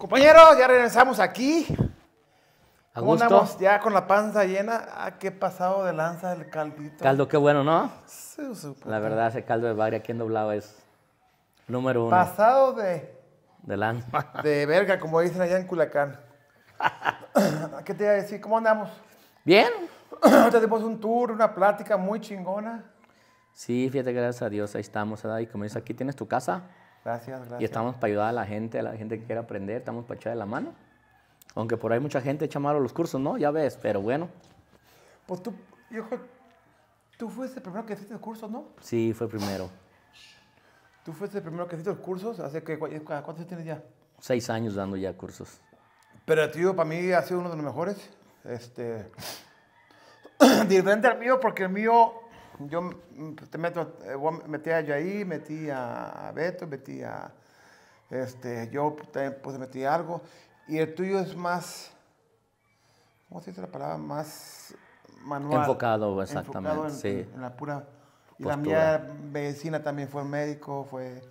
Compañeros, ya regresamos aquí. ¿Cómo andamos ya con la panza llena? Ah, qué pasado de lanza el caldito. Caldo, qué bueno, ¿no? Sí, la verdad, ese caldo de barrio aquí en doblado es número uno. Pasado de... De lanza. De verga, como dicen allá en Culacán. ¿Qué te iba a decir? ¿Cómo andamos? Bien. Tenemos un tour, una plática muy chingona. Sí, fíjate, gracias a Dios, ahí estamos, ¿eh? Y como dices, aquí tienes tu casa. Gracias, gracias. Y estamos para ayudar a la gente, a la gente que quiere aprender, estamos para echarle la mano. Aunque por ahí mucha gente echa malo los cursos, ¿no? Ya ves, pero bueno. Pues tú, hijo, tú fuiste el primero que hiciste el cursos, ¿no? Sí, fue primero. Tú fuiste el primero que hiciste los cursos, ¿hace que, cuántos tienes ya? Seis años dando ya cursos. Pero el tío, para mí ha sido uno de los mejores. Este, diferente al mío, porque el mío yo te meto, eh, metí a Yair, metí a Beto, metí a, este, yo también pues metí algo, y el tuyo es más, ¿cómo se dice la palabra? Más manual. Enfocado, exactamente, en, la pura, y la mía vecina también fue médico, fue,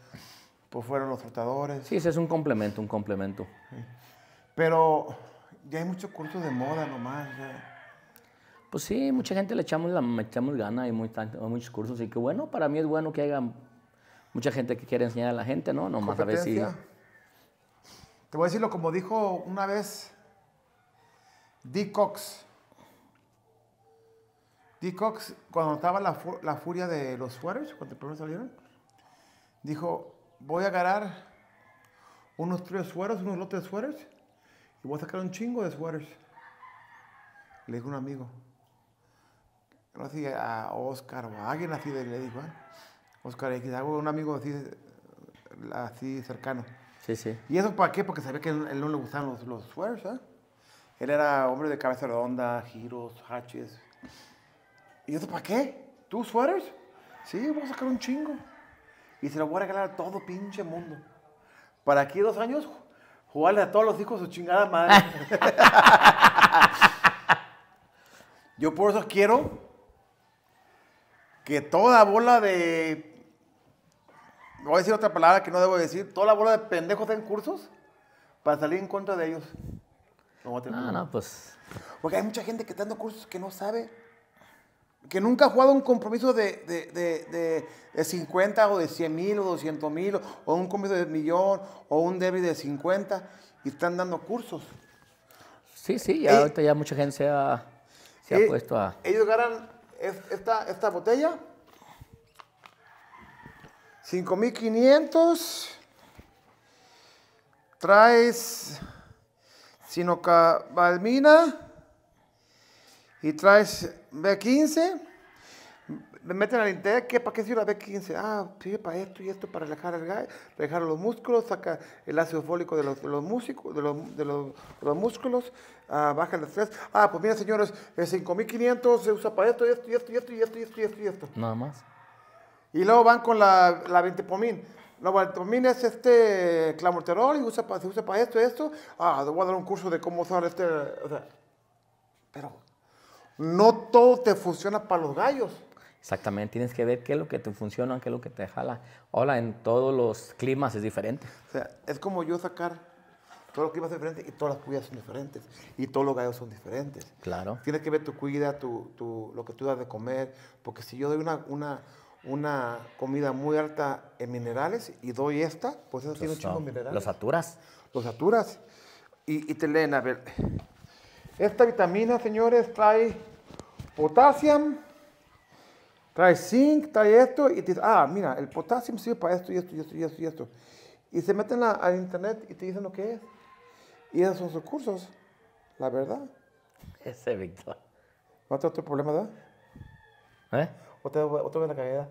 pues fueron los tratadores. Sí, ese es un complemento, un complemento. Pero ya hay muchos cursos de moda nomás, pues sí, mucha gente le echamos, la, gana, y muchos cursos y que bueno, para mí es bueno que haya mucha gente que quiera enseñar a la gente, ¿no? más a ver si... Te voy a decirlo como dijo una vez D. Cox. D. Cox, cuando estaba la, furia de los sweaters, cuando primero salieron, dijo, voy a agarrar unos tres sueros, unos lotes de sueros, y voy a sacar un chingo de sweaters. Le dijo un amigo, conocí a Oscar o a alguien así de, le Oscar X, un amigo así, cercano. Sí, sí. ¿Y eso para qué? Porque sabía que él, él no le gustaban los, los ¿eh? Él era hombre de cabeza redonda, giros, haches. ¿Y eso para qué? ¿Tú sweaters? Sí, vamos a sacar un chingo. Y se lo voy a regalar a todo pinche mundo. Para aquí dos años, jugarle a todos los hijos su chingada madre. Yo por eso quiero que toda bola de... Voy a decir otra palabra que no debo decir. Toda la bola de pendejos en cursos para salir en contra de ellos. No, no, pues... Porque hay mucha gente que está dando cursos que no sabe, que nunca ha jugado un compromiso de, 50 o de 100 mil o 200 mil o un compromiso de millón o un débil de 50 y están dando cursos. Sí, sí, ya eh, ahorita ya mucha gente se se ha eh, puesto a... Ellos ganan esta, esta botella. 5500. Traes sinocabalmina y traes B15 me meten al interés, ¿qué, ¿para qué sirve la B15? Ah, sirve para esto y esto, para relajar el relajar los músculos, saca el ácido fólico de los, de los, músculos, ah, baja el estrés. Ah, pues mira, señores, el eh, 5500 se usa para esto y esto y esto y esto y esto y esto y esto. esto. Nada más. Y luego van con la, la Pomín. La pues es este clamorterol y usa se usa para esto, y esto. Ah, te voy a dar un curso de cómo usar este. pero no todo te funciona para los gallos. Exactamente, tienes que ver qué es lo que te funciona, qué es lo que te jala. Hola, en todos los climas es diferente. O sea, es como yo sacar todos los climas diferentes y todas las cuidas son diferentes y todos los gallos son diferentes. Claro. Tienes que ver tu cuida, lo que tú das de comer, porque si yo doy una, una, una comida muy alta en minerales y doy esta, pues eso tiene un minerales. Los saturas. Los saturas. Y, y te leen, a ver, esta vitamina, señores, trae potasio trae zinc, trae esto, y te dice, ah, mira, el potasio sirve para esto, y esto, y esto, y esto, y esto. Y se meten a, internet y te dicen lo que es. Y esos son sus cursos, la verdad. Ese Víctor. te otro problema ¿Eh? da? ¿Eh? Otra, otra vez la caída.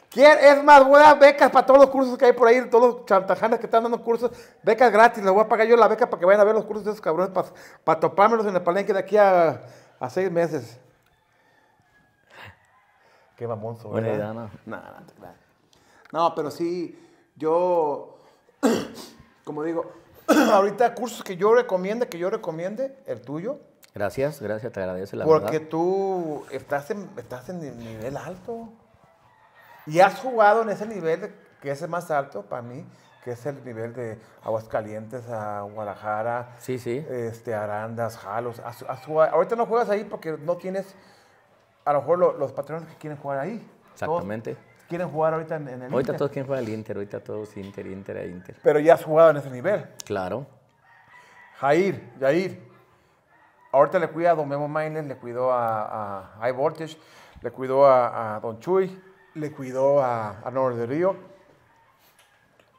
¿Quién es más? buena becas para todos los cursos que hay por ahí, todos los chantajanes que están dando cursos, becas gratis, les voy a pagar yo la beca para que vayan a ver los cursos de esos cabrones, para, para topármelos en el palenque de aquí a, a seis meses. Qué mamonzo, ¿no? pero sí, yo, como digo, ahorita cursos que yo recomiende, que yo recomiende, el tuyo. Gracias, gracias, te agradece la Porque tú estás en, estás en nivel alto. Y has jugado en ese nivel que es el más alto para mí, que es el nivel de Aguascalientes a Guadalajara. Sí, sí. Este, Arandas, Jalos. ahorita no juegas ahí porque no tienes a lo mejor los patrones que quieren jugar ahí. Exactamente. quieren jugar ahorita en, en el ahorita todos quieren jugar al Inter, ahorita todos Inter, Inter e Inter. Pero ya has jugado en ese nivel. Claro. Jair, Jair. Ahorita le cuida a Don Memo le cuidó a, a Voltage, le cuidó a, Don Chuy, le cuidó a, a de Río.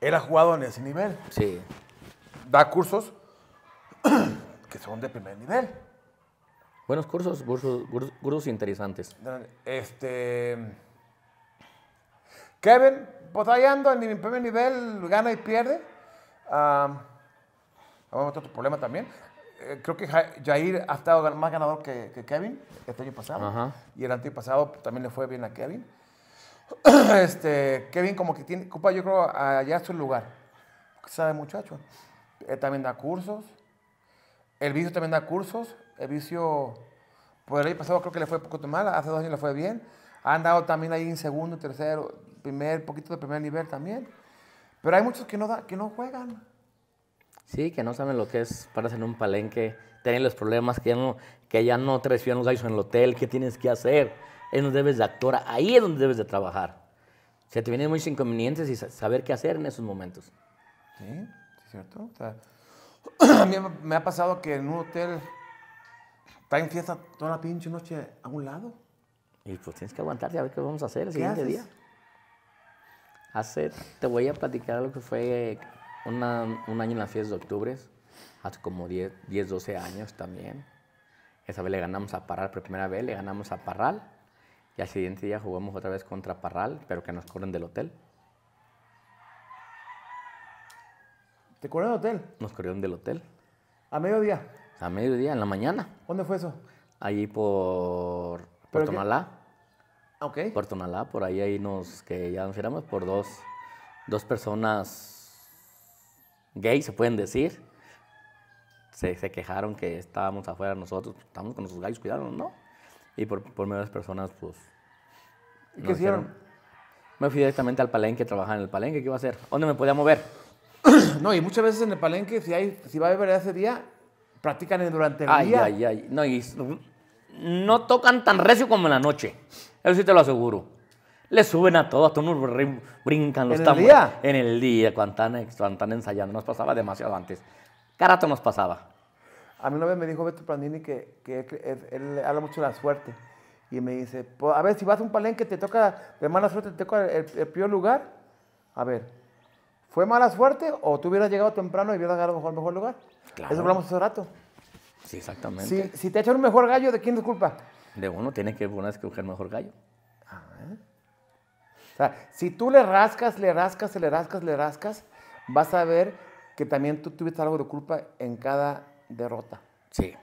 Él ha jugado en ese nivel. Sí. Da cursos que son de primer nivel. Buenos cursos, cursos, interesantes. Este. Kevin, pues ahí en mi primer nivel, gana y pierde. vamos a otro problema también. Eh, creo que Jair ha estado más ganador que, Kevin este año pasado. Y el año pasado también le fue bien a Kevin. este, Kevin como que tiene, ocupa yo creo allá su lugar. Sabe muchacho. Él eh, también da cursos. El vicio también da cursos el vicio, por el año pasado creo que le fue poco mal, hace dos años le fue bien. Ha andado también ahí en segundo, tercero, primer, poquito de primer nivel también. Pero hay muchos que no, da, que no juegan. Sí, que no saben lo que es pararse en un palenque, tener los problemas, que ya no, que ya no te reciben los gallos en el hotel, qué tienes que hacer, es donde debes de actuar, ahí es donde debes de trabajar. Se te vienen muchos inconvenientes y saber qué hacer en esos momentos. Sí, es cierto. a mí me ha pasado que en un hotel Está en fiesta toda la pinche noche a un lado. Y pues tienes que aguantarte a ver qué vamos a hacer el siguiente día. Hace, te voy a platicar lo que fue eh, un año en las fiestas de octubre, hace como 10, 10, 12 años también. Esa vez le ganamos a Parral por primera vez, le ganamos a Parral. Y al siguiente día jugamos otra vez contra Parral, pero que nos corren del hotel. ¿Te corrieron del hotel? Nos corrieron del hotel. ¿A mediodía? A mediodía, en la mañana. ¿Dónde fue eso? Allí por, Puerto Tonalá. Ah, ok. Por Tonalá, por ahí, ahí nos, que ya nos fuéramos por dos, dos personas gay, se pueden decir. Se, se, quejaron que estábamos afuera nosotros, pues, estábamos con nuestros gallos, cuidaron, ¿no? Y por, por medio de las personas, pues... ¿Y ¿Qué hicieron? me fui directamente al palenque, trabajar en el palenque, ¿qué iba a hacer? ¿Dónde me podía mover? no, y muchas veces en el palenque, si, hay, si va a haber ese día, practican durante el día. Ay, ay, no, no tocan tan recio como en la noche. Eso sí te lo aseguro. Le suben a todo, hasta brincan los tambores. ¿En el día? En cuando están, ensayando. Nos pasaba demasiado antes. Carato nos pasaba. A mí una vez me dijo Beto Prandini que, que él, habla mucho de la suerte. Y me dice, pues, a ver, si vas a un palenque, te toca, de mala suerte, te toca el, peor lugar. A ver, ¿fue mala suerte o tú hubieras llegado temprano y hubieras ganado mejor, mejor lugar? Eso hablamos hace rato. Sí, exactamente. Si, te echan un mejor gallo, ¿de quién es culpa? De uno, tiene que que buscar mejor gallo. Ah, ¿eh? O sea, si tú le rascas, le rascas, le rascas, le rascas, vas a ver que también tú tuviste algo de culpa en cada derrota. Sí.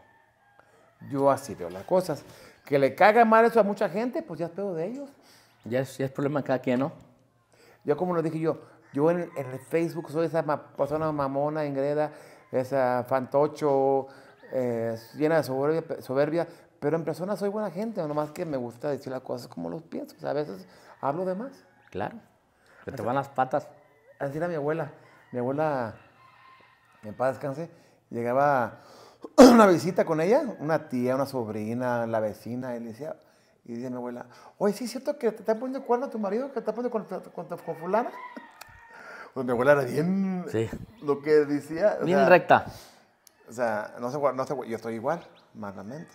Yo así veo las cosas. Que le caga mal eso a mucha gente, pues ya es pedo de ellos. Ya es, es problema cada quien, ¿no? Yo como lo dije yo, yo en, el Facebook soy esa persona mamona, engreda esa fantocho, eh, llena de soberbia, soberbia, pero en persona soy buena gente, nomás que me gusta decir las cosas como los pienso. a veces hablo de más. Claro, pero te van las patas. Así era mi abuela. Mi abuela, mi papá descanse, llegaba una visita con ella, una tía, una sobrina, la vecina, y decía, y dice mi abuela, oye, sí es cierto que te está poniendo cuerno a tu marido, que te está poniendo con, con, con fulana. Pues mi abuela era bien. Sí. Lo que decía. bien recta. O sea, no sé, no sé, yo estoy igual, malamente.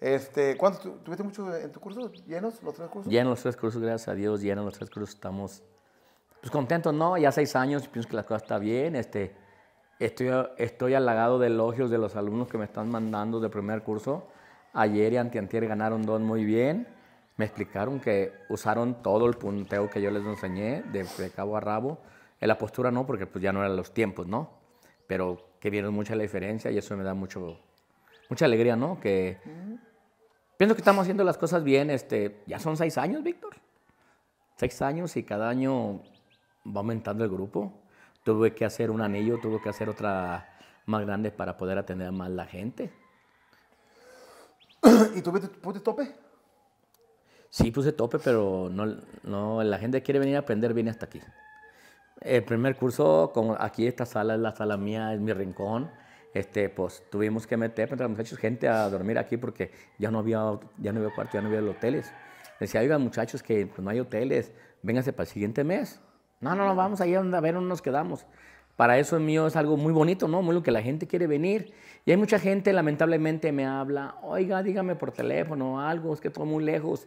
Este, ¿Cuánto tuviste mucho en tu curso? ¿Llenos los tres cursos? Llenos los tres cursos, gracias a Dios, llenos los tres cursos. Estamos pues contentos, ¿no? Ya seis años, y pienso que la cosa está bien. Este, estoy, estoy halagado de elogios de los alumnos que me están mandando de primer curso. Ayer y anteantier ganaron dos muy bien me explicaron que usaron todo el punteo que yo les enseñé, de, cabo a rabo. En la postura no, porque pues ya no eran los tiempos, ¿no? Pero que vieron mucha la diferencia y eso me da mucho, mucha alegría, ¿no? Que pienso que estamos haciendo las cosas bien. Este, ya son seis años, Víctor. Seis años y cada año va aumentando el grupo. Tuve que hacer un anillo, tuve que hacer otra más grande para poder atender más la gente. ¿Y tuviste, tope? Sí, puse tope, pero no, no, la gente quiere venir a aprender, viene hasta aquí. El primer curso, como aquí esta sala es la sala mía, es mi rincón, este, pues tuvimos que meter entre muchachos gente a dormir aquí porque ya no había, ya no había cuarto, ya no había hoteles. Decía, oiga muchachos que pues, no hay hoteles, vénganse para el siguiente mes. No, no, no, vamos allá a ver dónde nos quedamos. Para eso mío es algo muy bonito, ¿no? Muy lo que la gente quiere venir. Y hay mucha gente, lamentablemente, me habla, oiga, dígame por teléfono algo, es que todo muy lejos.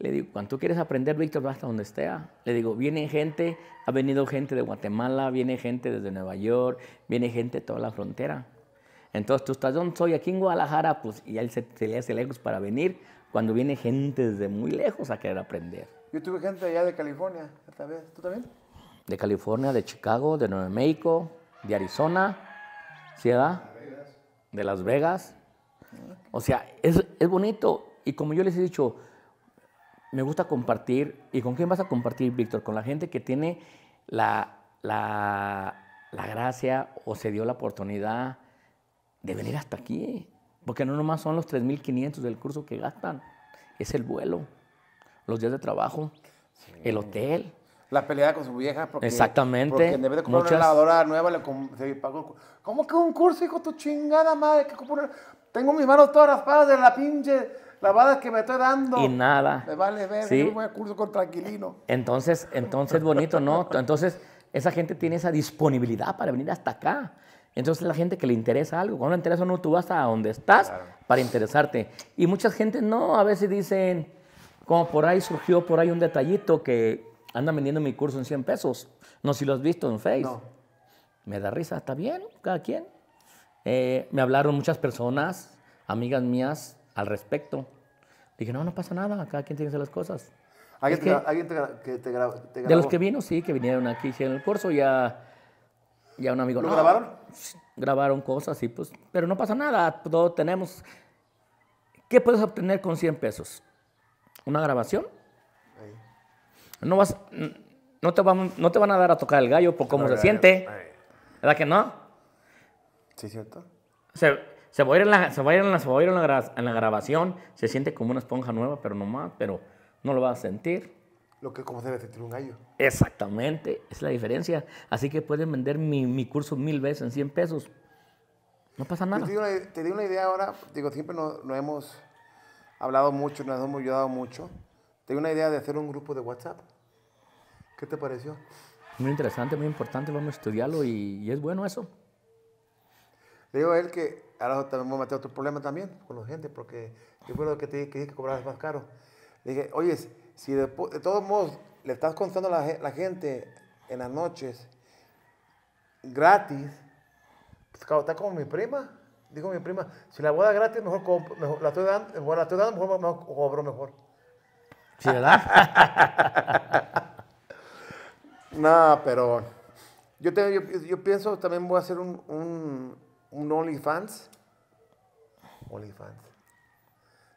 Le digo, cuando tú quieres aprender, Víctor, hasta donde esté. Le digo, viene gente, ha venido gente de Guatemala, viene gente desde Nueva York, viene gente de toda la frontera. Entonces tú estás, yo soy aquí en Guadalajara, pues, y él se, le hace lejos para venir, cuando viene gente desde muy lejos a querer aprender. Yo tuve gente allá de California, ¿Tú también? De California, de Chicago, de Nuevo México, de Arizona, ¿ciudad? de Las Vegas. Ah, o sea, es, es bonito. Y como yo les he dicho, me gusta compartir. ¿Y con quién vas a compartir, Víctor? Con la gente que tiene la, la, gracia o se dio la oportunidad de venir hasta aquí. Porque no nomás son los 3.500 del curso que gastan, es el vuelo, los días de trabajo, el hotel. La pelea con su vieja porque, Exactamente. Porque en vez de comprar una lavadora nueva, le pagó. ¿Cómo que un curso, hijo, tu chingada madre? Tengo mis manos todas las raspadas de la pinche la es que me estoy dando. Y nada. Me vale ver, ¿Sí? yo voy a curso con tranquilino. Entonces, entonces bonito, ¿no? Entonces, esa gente tiene esa disponibilidad para venir hasta acá. Entonces, la gente que le interesa algo, cuando le interesa no, tú vas a donde estás para interesarte. Y mucha gente no, a veces dicen, como por ahí surgió por ahí un detallito que anda vendiendo mi curso en 100 pesos. No si lo has visto en Facebook. Me da risa, está bien, cada quien. Eh, me hablaron muchas personas, amigas mías, al respecto. Dije, no, no pasa nada, cada quien tiene que hacer las cosas. ¿Alguien, te, grabó? De los que vino, sí, que vinieron aquí, en el curso, ya, ya un amigo. ¿Lo no, grabaron? Grabaron cosas, sí, pues, pero no pasa nada, todo tenemos. ¿Qué puedes obtener con 100 pesos? ¿Una grabación? No vas, no te, van, no te van a dar a tocar el gallo por cómo se siente. ¿Verdad que no? Sí, cierto. O sea, se va a ir en la, se grabación, se siente como una esponja nueva, pero no más. pero no lo vas a sentir. Lo que como debe sentir un gallo. Exactamente, es la diferencia. Así que pueden vender mi, mi curso mil veces en 100 pesos. No pasa nada. Te di una, idea ahora, digo, siempre nos hemos hablado mucho, nos hemos ayudado mucho. Te di una idea de hacer un grupo de WhatsApp. ¿Qué te pareció? Muy interesante, muy importante, vamos a estudiarlo y, y es bueno eso. Le digo a él que ahora también a meter otro problema también con la gente, porque yo creo que te dije que, dije más caro. dije, oye, si de, todos modos le estás contando a la, gente en las noches gratis, pues, está como mi prima. Digo mi prima, si la voy gratis, mejor, gratis, mejor la estoy dando, mejor, la estoy dando, mejor, cobro mejor. ¿Sí, verdad? no, pero yo, te, pienso, también voy a hacer un un OnlyFans. OnlyFans.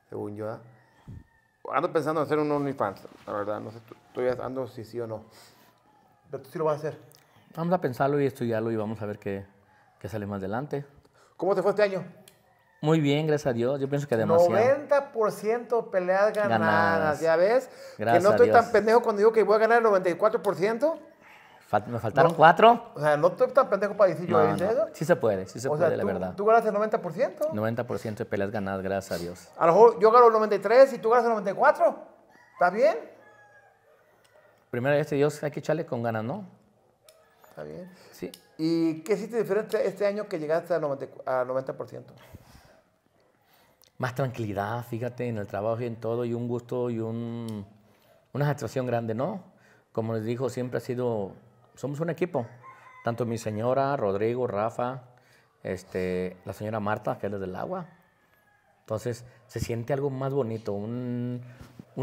Según yo, ¿ah? ando pensando en hacer un OnlyFans, la verdad. No sé, estoy ando si sí o no. Pero tú sí lo vas a hacer. Vamos a pensarlo y estudiarlo y vamos a ver qué, qué sale más adelante. ¿Cómo te fue este año? Muy bien, gracias a Dios. Yo pienso que demasiado. 90% peleas ganadas, ¿ya ves? Gracias que no estoy tan pendejo cuando digo que voy a ganar el 94% me faltaron cuatro. O sea, no estoy tan pendejo para decir yo no, Sí se puede, sí se puede, la verdad. tú, verdad. ¿Tú ganas el 90%? 90% de peleas ganadas, gracias a Dios. A lo mejor yo gano el 93 y tú ganas el 94. ¿Está bien? Primero, este Dios hay que echarle con ganas, ¿no? Está bien. Sí. ¿Y qué hiciste diferente este año que llegaste al 90%? 90%? Más tranquilidad, fíjate, en el trabajo y en todo, y un gusto y una satisfacción grande, ¿no? Como les digo, siempre ha sido somos un equipo. Tanto mi señora, Rodrigo, Rafa, este, la señora Marta, que es del agua. Entonces, se siente algo más bonito, un,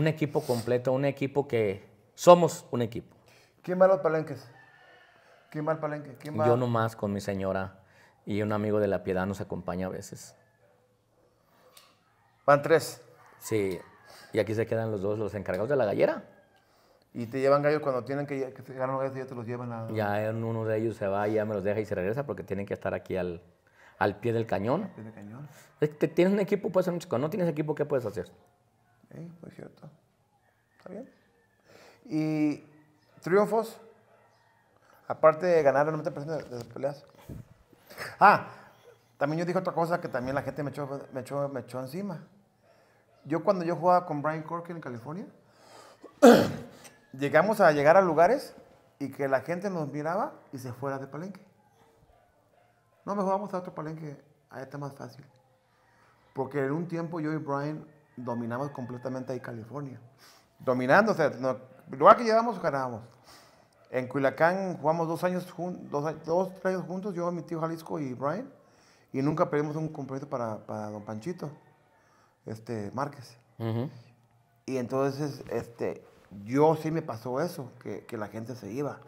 equipo completo, un equipo que somos un equipo. ¿Quién va los palenques? ¿Quién va palenque? ¿Quién va? Yo nomás con mi señora y un amigo de la piedad nos acompaña a veces. ¿Van tres? Sí, y aquí se quedan los dos, los encargados de la gallera. Y te llevan gallos cuando tienen que, que los gallos, ya te los llevan a... Ya uno de ellos se va, ya me los deja y se regresa porque tienen que estar aquí al, al pie del cañón. Al pie tienes un equipo, pues hacer No tienes equipo, ¿qué puedes hacer? Sí, muy pues, cierto. Está bien. ¿Y triunfos? Aparte de ganar el 90% de las peleas. Ah, también yo dije otra cosa que también la gente me echó, me echó, encima. Yo cuando yo jugaba con Brian Corker en California... llegamos a llegar a lugares y que la gente nos miraba y se fuera de Palenque. No, mejor vamos a otro Palenque, ahí está más fácil. Porque en un tiempo yo y Brian dominamos completamente ahí California. Dominando, o sea, no, lugar que llegamos, ganábamos. En Culiacán jugamos dos años, dos, dos, tres años juntos, yo, mi tío Jalisco y Brian, y nunca perdimos un compromiso para, para Don Panchito, este, Márquez. Y entonces, este, yo sí me pasó eso, que, la gente se iba.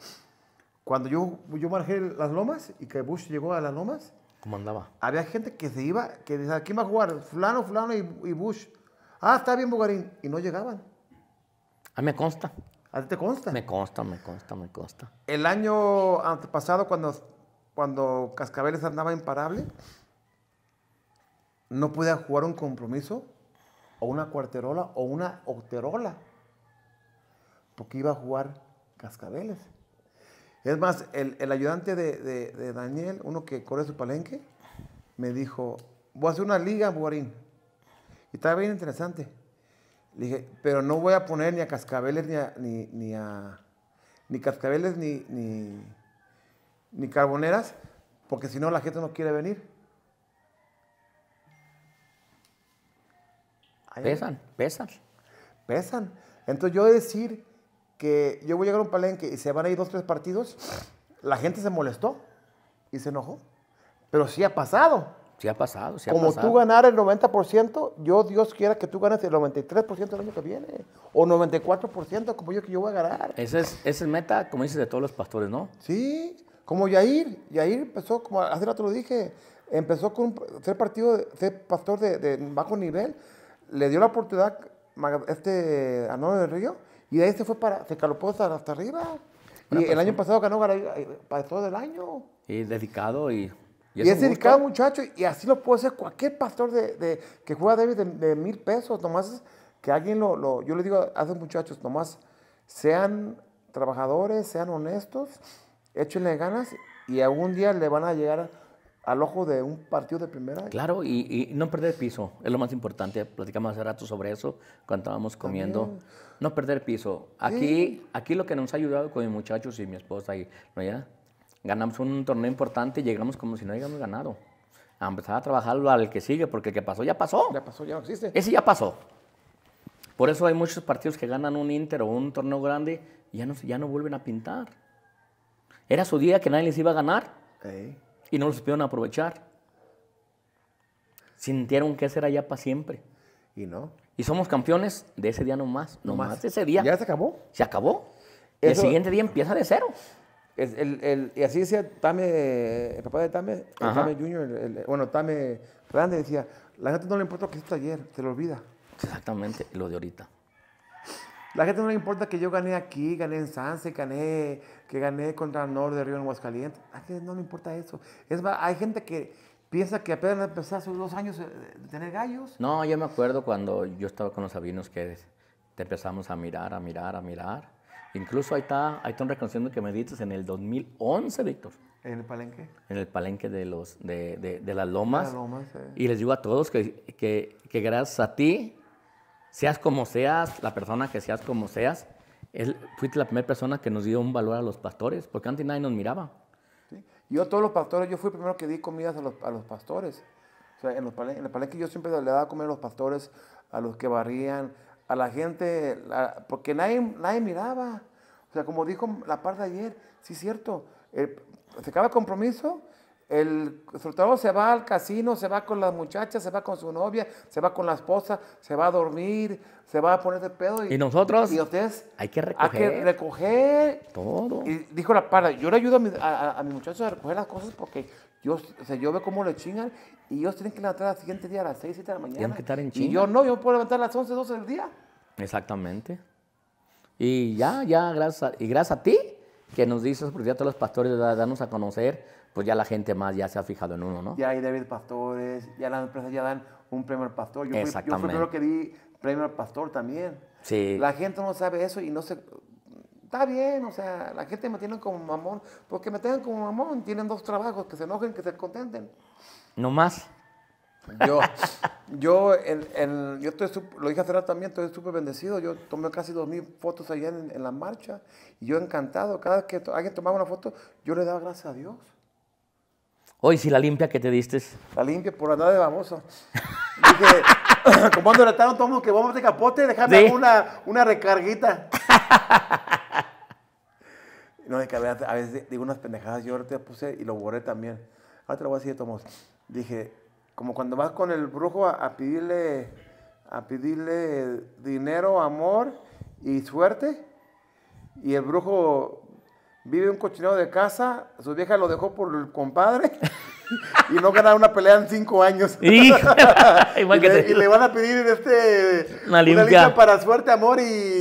Cuando yo, yo manejé las lomas y que Bush llegó a las lomas, ¿Cómo andaba? Había gente que se iba, que decía, ¿quién va a jugar? Fulano, fulano y, Bush. Ah, está bien, Bugarín. Y no llegaban. mí me consta. ¿A ti te consta? Me consta, me consta, me consta. El año antepasado, cuando, cuando Cascabeles andaba imparable, no podía jugar un compromiso o una cuarterola o una octerola porque iba a jugar cascabeles. Es más, el, ayudante de, Daniel, uno que corre su palenque, me dijo, voy a hacer una liga, Buarín. Y estaba bien interesante. Le dije, pero no voy a poner ni a cascabeles, ni a, ni, ni a, cascabeles, ni, ni, carboneras, porque si no la gente no quiere venir. Pesan, pesan. Pesan. Entonces yo decir que yo voy a llegar a un palenque y se van a ir dos, tres partidos, la gente se molestó y se enojó. Pero sí ha pasado. Sí ha pasado, Como tú ganar el 90%, yo Dios quiera que tú ganes el 93% el año que viene. O 94%, como yo que yo voy a ganar. Esa es, esa meta, como dices, de todos los pastores, ¿no? Sí, como Yair. Yair empezó, como hace rato lo dije, empezó con ser partido, ser pastor de, bajo nivel. Le dio la oportunidad este Nuevo del Río y de ahí se fue para, se calopó hasta, arriba. y el año pasado ganó para todo el año. Y dedicado y... Y, es, dedicado muchacho y así lo puede hacer cualquier pastor de, que juega David de, mil pesos. Nomás que alguien lo, lo, Yo le digo a esos muchachos, nomás sean trabajadores, sean honestos, échenle ganas y algún día le van a llegar al ojo de un partido de primera. Claro, y, no perder piso, es lo más importante. Platicamos hace rato sobre eso cuando estábamos comiendo. No perder piso. Aquí, aquí lo que nos ha ayudado con mis muchachos y mi esposa, y, ¿no ya? ganamos un torneo importante y llegamos como si no hubiéramos ganado. A empezar a trabajarlo al que sigue, porque el que pasó ya pasó. Ya pasó, ya no existe. Ese ya pasó. Por eso hay muchos partidos que ganan un Inter o un torneo grande y ya no, ya no vuelven a pintar. Era su día que nadie les iba a ganar y no lo pudieron aprovechar. Sintieron que era ya para siempre. Y no. Y somos campeones de ese día nomás, nomás, más de ese día. ¿Ya se acabó? Se acabó. el siguiente día empieza de cero. y así decía Tame, el papá de Tame, Tame Junior, bueno, Tame Grande decía, la gente no le importa lo que hiciste ayer, se lo olvida. Exactamente, lo de ahorita. La gente no le importa que yo gané aquí, gané en Sanse, gané que gané contra el Norte de Río en Aguascalientes. no me importa eso. Es hay gente que piensa que apenas empezó hace dos años eh, de tener gallos. No, yo me acuerdo cuando yo estaba con los sabinos que te empezamos a mirar, a mirar, a mirar. Incluso ahí está, ahí está un reconociendo que me dices en el 2011, Víctor. ¿En el palenque? En el palenque de, los, de, de, las lomas. Eh. Y les digo a todos que, que, que gracias a ti, seas como seas, la persona que seas como seas, él, fuiste la primera persona que nos dio un valor a los pastores, porque antes nadie nos miraba. Yo todos los pastores, yo fui el primero que di comidas a los, pastores. O en, el palenque yo siempre le daba a comer a los pastores, a los que barrían, a la gente, porque nadie, nadie miraba. O sea, como dijo la parte de ayer, sí es cierto, eh, se acaba el compromiso, el soltero se va al casino, se va con las muchachas, se va con su novia, se va con la esposa, se va a dormir, se va a poner de pedo. ¿Y, nosotros? ¿Y ustedes? Hay que recoger. Hay que recoger. Todo. Y dijo la parda, yo le ayudo a mi, a, a mi muchacho a recoger las cosas porque yo, o sea, yo veo cómo le chingan y ellos tienen que levantar al siguiente día a las 6, 7 de la mañana. Y yo no, yo puedo levantar a las 11, 12 del día. Exactamente. Y ya, ya, gracias a, y gracias a ti que nos dices, porque ya todos los pastores, danos a conocer pues ya la gente más ya se ha fijado en uno, ¿no? Ya hay David Pastores, ya las empresas ya dan un premio al pastor. Yo Exactamente. yo primero que di premio al pastor también. Sí. La gente no sabe eso y no se... Está bien, o sea, la gente me tiene como mamón, porque me tengan como mamón, tienen dos trabajos, que se enojen, que se contenten. No más. Yo, yo, yo lo dije hace rato también, estoy súper bendecido. Yo tomé casi 2.000 fotos allá en, la marcha y yo encantado. Cada vez que alguien tomaba una foto, yo le daba gracias a Dios. Hoy sí, la limpia que te diste. La limpia por andar de baboso. Dije, como ando tomo que vamos de capote, déjame una, una recarguita. no, de que a veces, digo unas pendejadas, yo ahorita puse y lo borré también. Ahora te lo voy a decir, Tomás. Dije, como cuando vas con el brujo a pedirle a pedirle dinero, amor y suerte, y el brujo vive un cochinero de casa, su vieja lo dejó por el compadre y no gana una pelea en cinco años. y, le, van a pedir este, una, limpia. para suerte, amor y,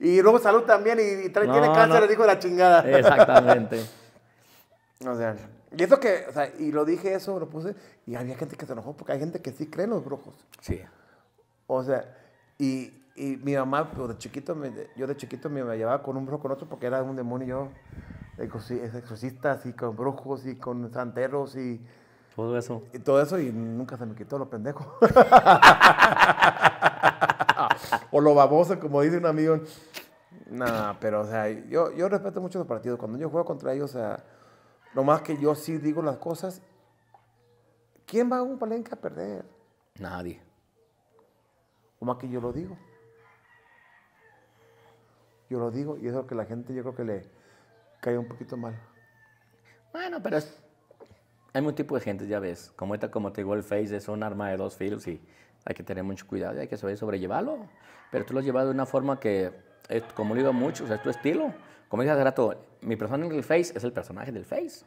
y, luego salud también y, trae, tiene cáncer, le dijo la chingada. Exactamente. o sea, y eso que, o sea, y lo dije eso, lo puse, y había gente que se enojó porque hay gente que sí cree en los brujos. Sí. O sea, y, y mi mamá, pues, de chiquito, me, yo de chiquito me, me, llevaba con un brujo con otro porque era un demonio yo, exorcistas y con brujos y con santeros y... Todo eso. Y todo eso y nunca se me quitó lo pendejo. o lo baboso, como dice un amigo. Nada, pero o sea, yo, yo respeto mucho los partidos. Cuando yo juego contra ellos, o sea, más que yo sí digo las cosas. ¿Quién va a un palenque a perder? Nadie. O más que yo lo digo. Yo lo digo y es lo que la gente yo creo que le cae un poquito mal. Bueno, pero es, hay un tipo de gente, ya ves. Como esta, como te digo, el Face es un arma de dos filos y hay que tener mucho cuidado y hay que saber sobrellevarlo. Pero tú lo has llevado de una forma que, es, como digo mucho, o sea, es tu estilo. Como dije hace rato, mi persona en el Face es el personaje del Face.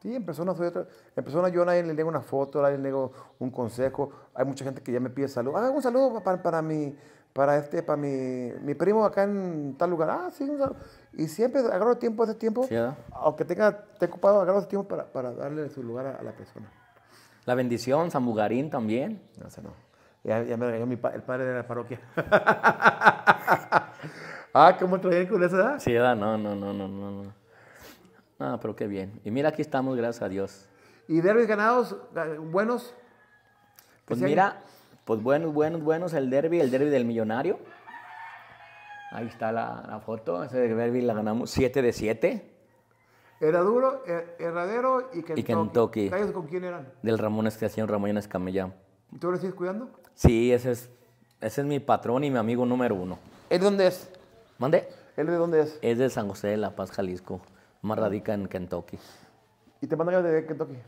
Sí, en persona soy otra. En persona yo a nadie le leo una foto, a nadie le niego un consejo. Hay mucha gente que ya me pide salud. Haga un saludo para, para, mi, para este, para mi, mi primo acá en tal lugar. Ah, sí, y siempre agarro tiempo, ese tiempo, sí, aunque tenga, te ocupado, agarro ese tiempo para, darle su lugar a, la persona. La bendición, San Mugarín también. No sé, no. Ya, me regañó el padre de la parroquia. ah, ¿cómo traía con esa edad? Sí, no, no, no, no, no. no. Ah, pero qué bien. Y mira, aquí estamos, gracias a Dios. ¿Y derbis ganados eh, buenos? Pues mira, pues buenos, buenos, buenos el derby, el derby del millonario. Ahí está la, foto, ese derby la ganamos 7 de 7. Era duro, e, Herradero y Kentucky. Y Kentucky. con quién eran? Del Ramón Estación, Ramón Escamilla. ¿Y tú lo sigues cuidando? Sí, ese es, ese es mi patrón y mi amigo número uno. ¿El de dónde es? ¿Mande? ¿El de dónde es? Es de San José de La Paz, Jalisco. Más radica en Kentucky. ¿Y te mandan de Kentucky?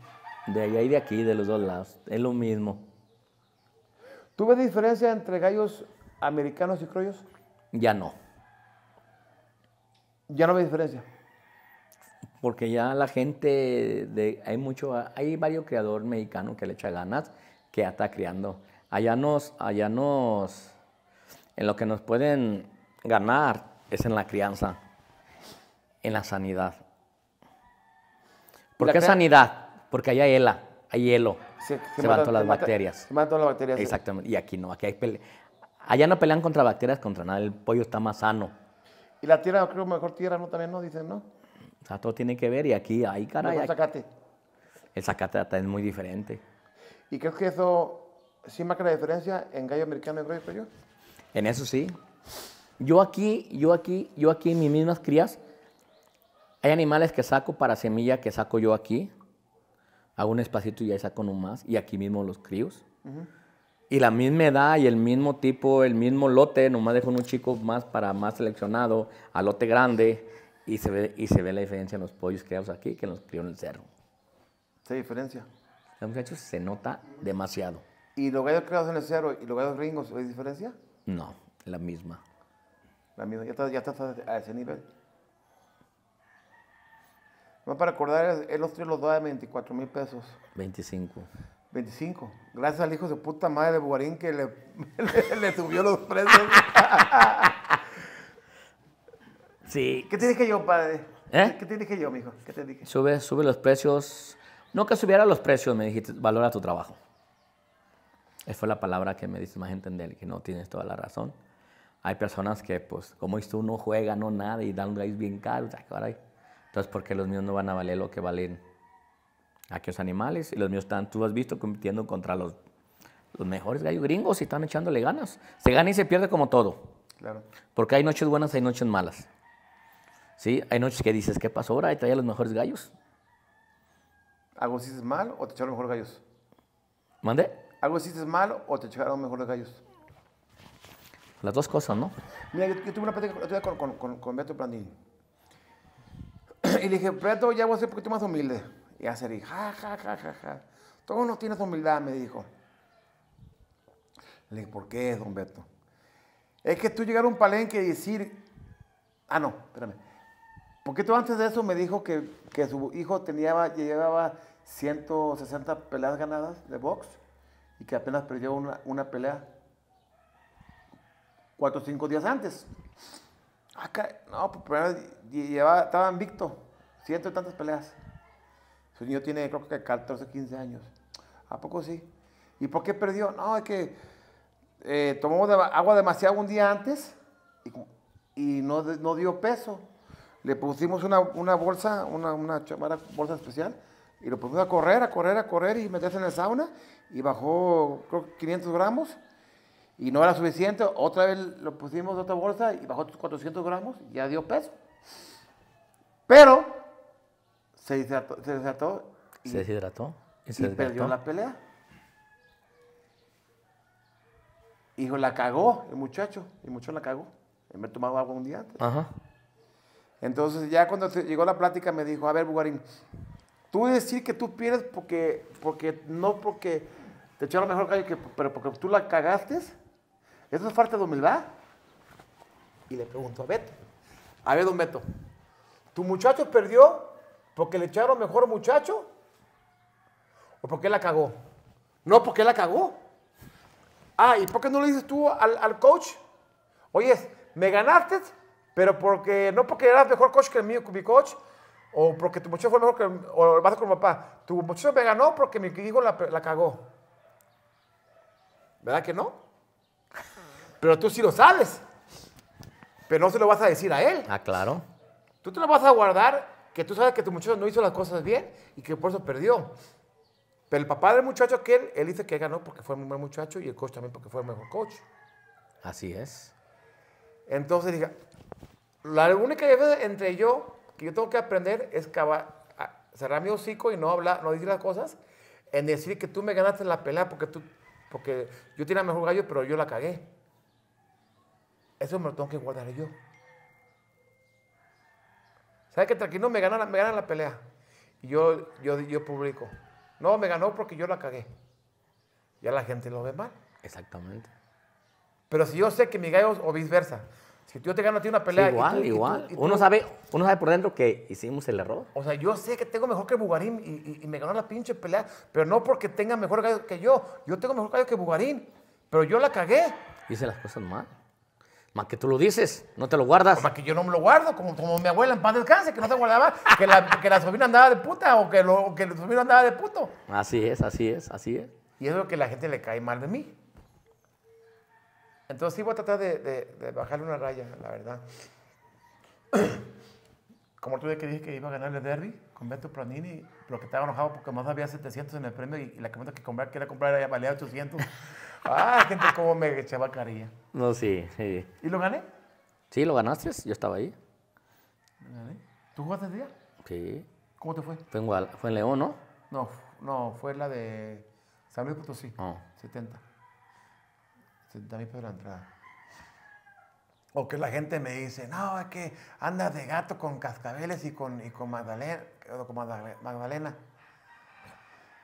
De ahí y de aquí, de los dos lados. Es lo mismo. ¿Tú ves diferencia entre gallos americanos y criollos? Ya no. Ya no ve diferencia. Porque ya la gente, de, hay mucho, hay varios criadores mexicanos que le echa ganas, que ya está criando. Allá nos, allá nos, en lo que nos pueden ganar es en la crianza, en la sanidad. ¿Por qué sanidad? Porque allá hay hiela, hay hielo se, todas las bacterias. Se matan todas las bacterias. Exactamente. Y aquí no, aquí hay Allá no pelean contra bacterias, contra nada. El pollo está más sano. Y la tierra, creo mejor tierra, ¿no? También, ¿no? Dicen, ¿no? O sea, todo tiene que ver. Y aquí, ahí, caray. el zacate. El zacate es muy diferente. ¿Y crees que eso sí marca la diferencia en gallo americano y gallo pollo? En eso sí. Yo aquí, yo aquí, yo aquí, en mis mismas crías, hay animales que saco para semilla que saco yo aquí hago un espacito y ya saco uno más, y aquí mismo los críos. Y la misma edad y el mismo tipo, el mismo lote, nomás dejo un chico más para más seleccionado, a lote grande, y se ve, y se ve la diferencia en los pollos criados aquí que en los criados en el cerro. ¿Qué diferencia? Los muchachos se nota demasiado. ¿Y los gallos criados en el cerro y los gallos ringos, hay diferencia? No, la misma. La misma, ya estás ya está a ese nivel. No para acordar, él los los dos de 24 mil pesos. 25. 25. Gracias al hijo de puta madre de Bugarín que le, subió los precios. sí. ¿Qué te dije yo, padre? ¿Eh? ¿Qué te dije yo, mijo? ¿Qué te dije? Sube, sube los precios. No que subiera los precios, me dijiste, valora tu trabajo. Esa fue la palabra que me dice más entender, que no tienes toda la razón. Hay personas que, pues, como tú, no juega, no nada y dan un raíz bien caro. Entonces, ¿por qué los míos no van a valer lo que valen aquellos animales? Y los míos están, tú has visto, compitiendo contra los, los mejores gallos gringos y están echándole ganas. Se gana y se pierde como todo. Claro. Porque hay noches buenas, hay noches malas. ¿Sí? Hay noches que dices, ¿qué pasó ahora? Ahí traía los mejores gallos. ¿Algo hiciste mal o te echaron mejores gallos? ¿Mande? ¿Algo hiciste mal o te echaron mejores gallos? Las dos cosas, ¿no? Mira, yo, tuve una plática con, con, con, con Beto Brandini y le dije, Preto, ya voy a ser un poquito más humilde. Y así dije, ja, ja, no tienes humildad, me dijo. Le dije, ¿por qué, don Beto? Es que tú llegar a un palenque y decir, ah, no, espérame. Porque tú antes de eso me dijo que, su hijo tenía, llevaba 160 peleas ganadas de box y que apenas perdió una, pelea cuatro o cinco días antes. acá ah, no, pues primero llevaba, estaba invicto. Ciento tantas peleas. Su niño tiene creo que 14, 15 años. ¿A poco sí? ¿Y por qué perdió? No, es que eh, tomó agua demasiado un día antes y, no, no, dio peso. Le pusimos una, bolsa, una, una, bolsa especial, y lo pusimos a correr, a correr, a correr y meterse en el sauna y bajó, creo que 500 gramos y no era suficiente. Otra vez lo pusimos otra bolsa y bajó 400 gramos y ya dio peso. Pero se deshidrató, se y, se perdió la pelea. Hijo, la cagó el muchacho, el muchacho la cagó. Él me tomaba agua un día antes. Entonces ya cuando llegó la plática me dijo, a ver, Bugarín, tú decir que tú pierdes porque, porque no porque te echaron mejor calle, que, pero porque tú la cagaste, eso es falta de humildad. Y le preguntó a Beto, a ver, don Beto, tu muchacho perdió ¿Porque le echaron mejor muchacho? ¿O porque la cagó? No, porque la cagó. Ah, ¿y por qué no le dices tú al, coach? Oye, me ganaste, pero porque no porque eras mejor coach que el mío, mi coach, o porque tu muchacho fue mejor que el, o vas con papá. Tu muchacho me ganó porque mi hijo la, la cagó. ¿Verdad que no? Pero tú sí lo sabes. Pero no se lo vas a decir a él. Ah, claro. Tú te lo vas a guardar que tú sabes que tu muchacho no hizo las cosas bien y que por eso perdió. Pero el papá del muchacho aquel, él dice que ganó porque fue un buen muchacho y el coach también porque fue el mejor coach. Así es. Entonces dije, la única diferencia entre yo, que yo tengo que aprender, es cerrar mi hocico y no hablar, no decir las cosas, en decir que tú me ganaste la pelea porque tú, porque yo tenía mejor gallo, pero yo la cagué. Eso me lo tengo que guardar yo. ¿Sabe que Tranquilo, me ganan me ganan la pelea? Y yo, yo, yo publico. No, me ganó porque yo la cagué. Ya la gente lo ve mal. Exactamente. Pero si yo sé que mi gallo, o viceversa, si yo te gano a ti una pelea. igual, igual. uno, sabe, uno sabe por dentro que hicimos el error. O sea, yo sé que tengo mejor que Bugarín y, y, me ganó la pinche pelea, pero no porque tenga mejor gallo que yo. Yo tengo mejor gallo que Bugarín, pero yo la cagué. Hice las cosas mal. Más que tú lo dices, no te lo guardas. Más que yo no me lo guardo, como, como mi abuela en paz descanse, que no se guardaba, que la, sobrina andaba de puta o que, lo, que el sobrino andaba de puto. Así es, así es, así es. Y es lo que la gente le cae mal de mí. Entonces sí voy a tratar de, bajarle una raya, la verdad. Como tú que dije que iba a ganarle el derby con Beto Pranini, lo que estaba enojado porque más había 700 en el premio y, la camioneta que comprar, que era comprar, valía 800. Ah, gente, cómo me echaba carilla. No, sí, sí. ¿Y lo gané? Sí, lo ganaste, yo estaba ahí. ¿Tú jugaste ese día? Sí. ¿Cómo te fue? Fue en, León, ¿no? No, no, fue la de San Luis Potosí. 70. 70 mil pesos la entrada. O que la gente me dice, no, es que andas de gato con cascabeles y con, y Magdalena. Con Magdalena.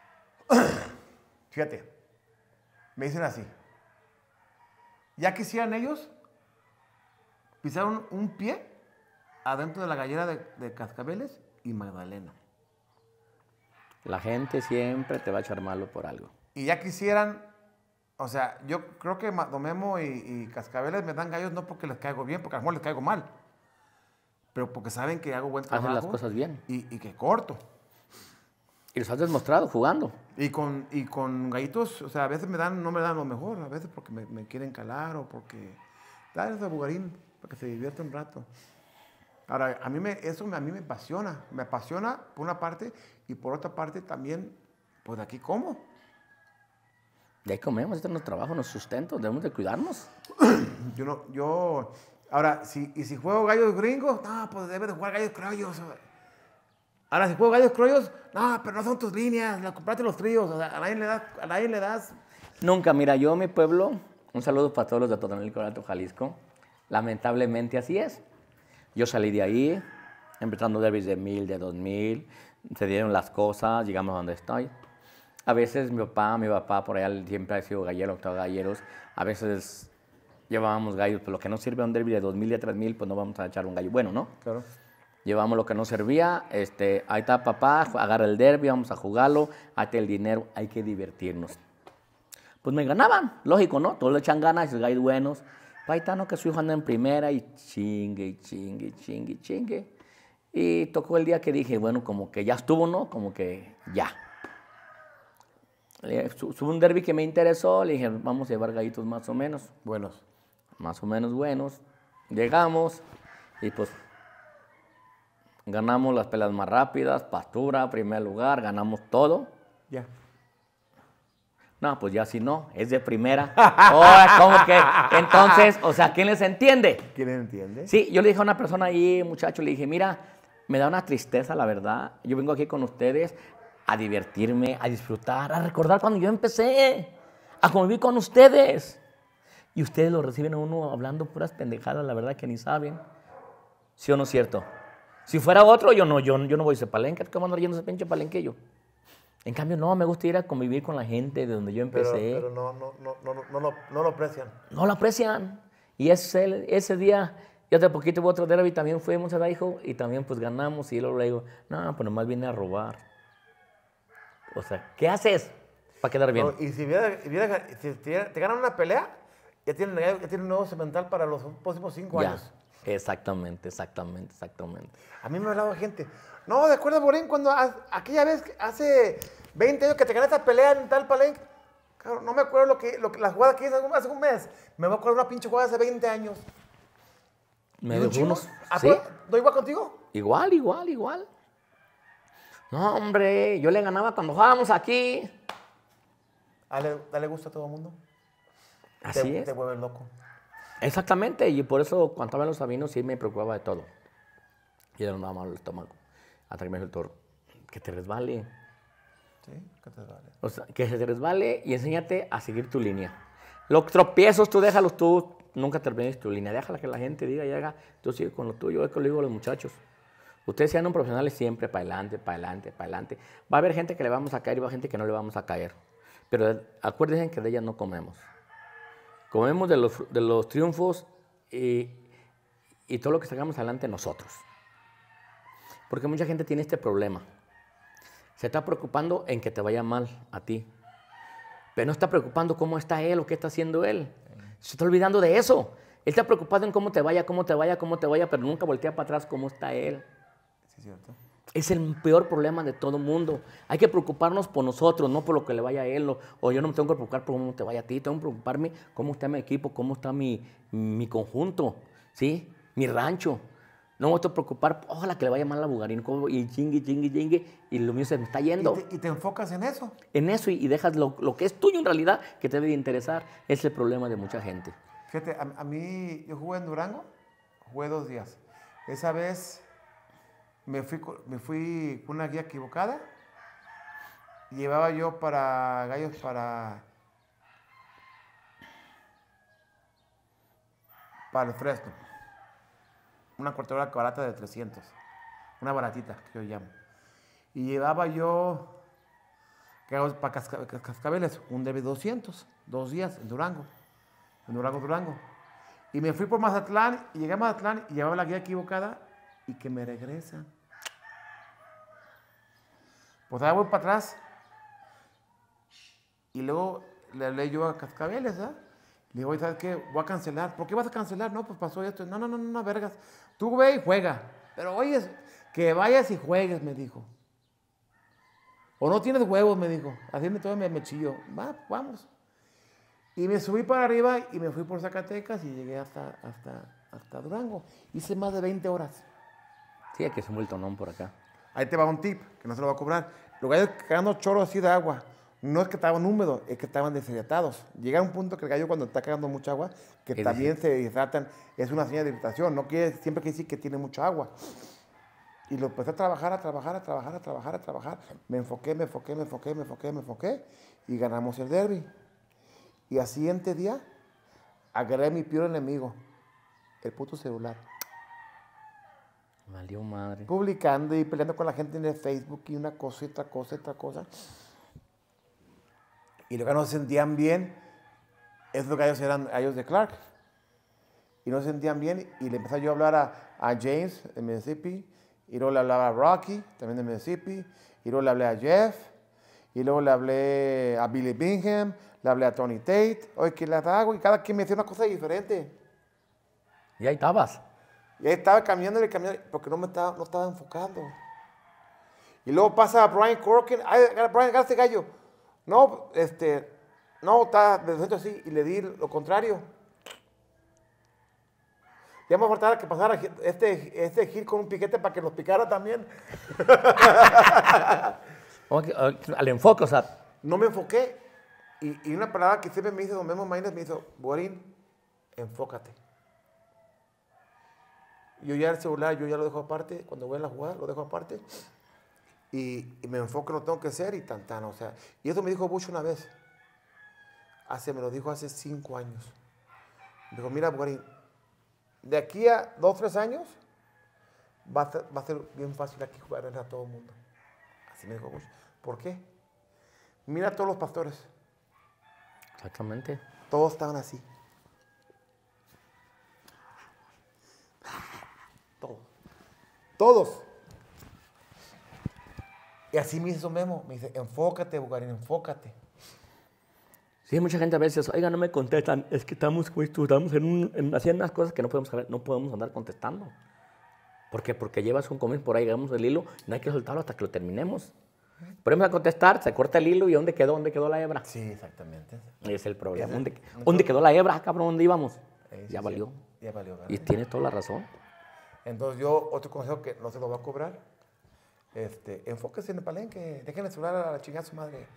Fíjate, me dicen así. Ya quisieran ellos pisar un, pie adentro de la gallera de, cascabeles y Magdalena. La gente siempre te va a echar malo por algo. Y ya quisieran, o sea, yo creo que Domemo y, y Cascabeles me dan gallos no porque les caigo bien, porque a lo mejor les caigo mal, pero porque saben que hago buen trabajo. Hacen las cosas bien. y que corto. Y los has demostrado jugando. Y con, y con gallitos, o sea, a veces me dan, no me dan lo mejor, a veces porque me, quieren calar o porque. Dale a Bugarín para que se divierta un rato. Ahora, a mí me, eso a mí me apasiona. Me apasiona por una parte y por otra parte también, pues de aquí como. De ahí comemos, este es nuestro trabajo, nos sustento, debemos de cuidarnos. yo no, yo. Ahora, y si juego gallos gringos, no, pues debe de jugar gallos criollos. Ahora, si juego gallos criollos, no, pero no son tus líneas, la compraste los tríos, o sea, a nadie le das, a nadie le das. Nunca, mira, yo mi pueblo, un saludo para todos los de Totonilco Alto, Jalisco. Lamentablemente así es. Yo salí de ahí, empezando derbis de mil, de dos mil, se dieron las cosas, llegamos a donde estoy. A veces mi papá, mi papá por allá siempre ha sido gallero, octavo galleros. A veces llevábamos gallos, pero pues, lo que no sirve a un derby de 2.000 de tres 3.000, pues no vamos a echar un gallo bueno, ¿no? Claro llevamos lo que nos servía, este, ahí está papá, agarra el derby, vamos a jugarlo, ahí está el dinero, hay que divertirnos. Pues me ganaban, lógico, ¿no? Todos le echan ganas, los guys buenos. Paitano que su hijo anda en primera y chingue, chingue, chingue, chingue. Y tocó el día que dije, bueno, como que ya estuvo, ¿no? Como que ya. Subo un derby que me interesó, le dije, vamos a llevar gallitos más o menos. Buenos. Más o menos buenos. Llegamos y pues Ganamos las pelas más rápidas, pastura, primer lugar, ganamos todo. Ya. No, pues ya si no, es de primera. ¿cómo que? Entonces, o sea, ¿quién les entiende? ¿Quién les entiende? Sí, yo le dije a una persona ahí, muchacho, le dije, mira, me da una tristeza, la verdad. Yo vengo aquí con ustedes a divertirme, a disfrutar, a recordar cuando yo empecé, a convivir con ustedes. Y ustedes lo reciben a uno hablando puras pendejadas, la verdad que ni saben. ¿Sí o no es cierto? Si fuera otro, yo no, yo, yo no voy a ese palenque, ¿cómo ando yendo ese pinche palenque yo? En cambio, no, me gusta ir a convivir con la gente de donde yo empecé. Pero, no, no, no, no, no, no, no, lo aprecian. No lo aprecian. Y ese, ese día, yo de poquito hubo otro derby, también fuimos a Daijo y también pues ganamos. Y luego le digo, no, pues nomás vine a robar. O sea, ¿qué haces para quedar bien? y si, te, ganan una pelea, ya tienen, ya un nuevo cemental para los próximos cinco años. Exactamente, exactamente, exactamente. A mí me hablaba gente. No, ¿te acuerdas, Borén? Cuando aquella vez, hace 20 años que te ganaste a pelear en tal palenque. Claro, no me acuerdo lo que, lo que la jugada que hice hace un mes. Me voy a acordar una pinche jugada hace 20 años. ¿Me dejó unos? ¿Ah, ¿Sí? ¿No igual contigo? Igual, igual, igual. No, hombre, yo le ganaba cuando jugábamos aquí. Ah, dale, gusto a todo el mundo. Así es. Te vuelves loco. Exactamente, y por eso cuando estaba en los sabinos sí me preocupaba de todo. Y era nada malo el estómago. Hasta que me el toro, que te resbale. Sí, que te resbale. O sea, que se te resbale y enséñate a seguir tu línea. Los tropiezos tú déjalos tú, nunca termines tu línea. Déjala que la gente diga y haga, tú sigue con lo tuyo. Es que lo digo a los muchachos. Ustedes sean un profesionales siempre, para adelante, para adelante, para adelante. Va a haber gente que le vamos a caer y va a haber gente que no le vamos a caer. Pero acuérdense que de ellas no comemos comemos de los, de los triunfos eh, y, todo lo que sacamos adelante nosotros. Porque mucha gente tiene este problema. Se está preocupando en que te vaya mal a ti. Pero no está preocupando cómo está él o qué está haciendo él. Se está olvidando de eso. Él está preocupado en cómo te vaya, cómo te vaya, cómo te vaya, pero nunca voltea para atrás cómo está él. cierto. Es el peor problema de todo el mundo. Hay que preocuparnos por nosotros, no por lo que le vaya a él. O, yo no me tengo que preocupar por cómo te vaya a ti. Tengo que preocuparme cómo está mi equipo, cómo está mi, mi conjunto, ¿sí? mi rancho. No me tengo que preocupar, ojalá que le vaya mal a Bugarín. Y chingue, chingue, chingue. Y lo mío se me está yendo. ¿Y te, enfocas en eso? En eso y, dejas lo, lo, que es tuyo en realidad, que te debe de interesar. Es el problema de mucha gente. Fíjate, a mí, yo jugué en Durango, jugué dos días. Esa vez me fui, me fui con una guía equivocada. Llevaba yo para gallos para. para el fresco Una cortadora barata de 300. Una baratita, que yo llamo. Y llevaba yo. para cascabeles, un db 200. Dos días en Durango. En Durango, Durango. Y me fui por Mazatlán, y llegué a Mazatlán y llevaba la guía equivocada y que me regresan. Pues ahora voy para atrás. Y luego le hablé yo a Cascabeles, ¿verdad? Le digo, ¿sabes qué? Voy a cancelar. ¿Por qué vas a cancelar? No, pues pasó esto. No, no, no, no, vergas. Tú ve y juega. Pero oye, que vayas y juegues, me dijo. O no tienes huevos, me dijo. Así me, todo me, me Va, vamos. Y me subí para arriba y me fui por Zacatecas y llegué hasta, hasta, hasta Durango. Hice más de 20 horas. Sí, aquí es un vuelto, por acá. Ahí te va un tip, que no se lo va a cobrar. Los gallos cagando choros así de agua, no es que estaban húmedos, es que estaban deshidratados. Llega un punto que el gallo cuando está cagando mucha agua, que también se hidratan, es una señal de hidratación, no siempre que decir que tiene mucha agua. Y lo empecé a trabajar, a trabajar, a trabajar, a trabajar, a trabajar. Me enfoqué, me enfoqué, me enfoqué, me enfoqué, me enfoqué. Y ganamos el derby. Y al siguiente día, agarré mi peor enemigo, el puto celular. Valió madre. Publicando y peleando con la gente en el Facebook y una cosa y otra cosa y otra cosa. Y lo que no se sentían bien es lo que ellos eran, ellos de Clark. Y no se sentían bien y le empecé yo a hablar a, a James de Mississippi. Y luego le hablaba a Rocky, también de Mississippi. Y luego le hablé a Jeff. Y luego le hablé a Billy Bingham. Le hablé a Tony Tate. Oye, ¿qué le hago? Y cada quien me decía una cosa diferente. Y ahí estabas. Y ahí estaba cambiando y camión porque no me estaba, no estaba enfocando. Y luego pasa Brian Corkin. Ay, Brian, agarra este gallo. No, este, no, está de así. Y le di lo contrario. Ya me faltaba que pasara este, este gil con un piquete para que nos picara también. Al enfoque, o sea. No me enfoqué. Y, una palabra que siempre me dice Don Memo me hizo, Borín, enfócate. Yo ya el celular, yo ya lo dejo aparte, cuando voy a la jugada, lo dejo aparte. Y, me enfoco en lo que tengo que hacer y tantana. O sea, y eso me dijo Bush una vez. Hace, me lo dijo hace cinco años. Me dijo, mira, Bugarín, de aquí a dos, tres años, va a, ser, va a ser bien fácil aquí jugar a todo el mundo. Así me dijo Bush. ¿Por qué? Mira todos los pastores. Exactamente. Todos estaban así. Todos. Todos. Y así me dice eso Memo. Me dice, enfócate, Bucarín, enfócate. Sí, mucha gente a veces, oiga, no me contestan, es que estamos, estamos en, haciendo unas cosas que no podemos, saber, no podemos andar contestando. ¿Por qué? Porque llevas un comienzo por ahí, llegamos el hilo, no hay que soltarlo hasta que lo terminemos. Ponemos a contestar, se corta el hilo y ¿dónde quedó? ¿Dónde quedó la hebra? Sí, exactamente. es el problema. ¿Dónde, quedó la hebra, cabrón? ¿Dónde íbamos? Eh, ya valió. Ya valió. Y tienes toda la razón. Entonces yo, otro consejo que no se lo va a cobrar, este, enfóquese en el palenque, dejen celular a la chingada su madre.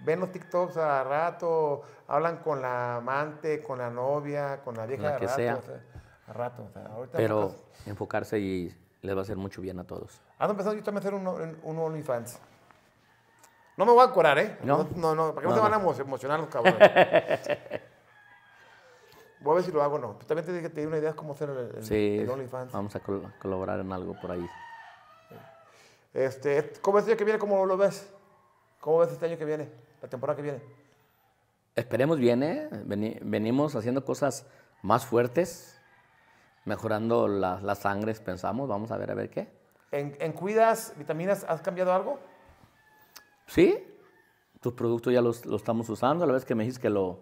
Ven los TikToks a rato, hablan con la amante, con la novia, con la vieja. que a rato, sea. a rato. ahorita Pero enfocarse y les va a hacer mucho bien a todos. Ando empezando yo también a hacer un, un OnlyFans. No me voy a curar, ¿eh? No, no, no, porque no, no se van a emocionar los cabrones. Voy a ver si lo hago o no. también te dije te di una idea de cómo hacer el, el, sí, Vamos a colaborar en algo por ahí. Este, este, ¿Cómo es el año que viene? ¿Cómo lo ves? ¿Cómo ves este año que viene? La temporada que viene. Esperemos viene. ¿eh? venimos haciendo cosas más fuertes, mejorando las sangres, pensamos. Vamos a ver, a ver qué. ¿En, en cuidas, vitaminas, has cambiado algo? Sí, tus productos ya los, los, estamos usando. A la vez que me dijiste que lo,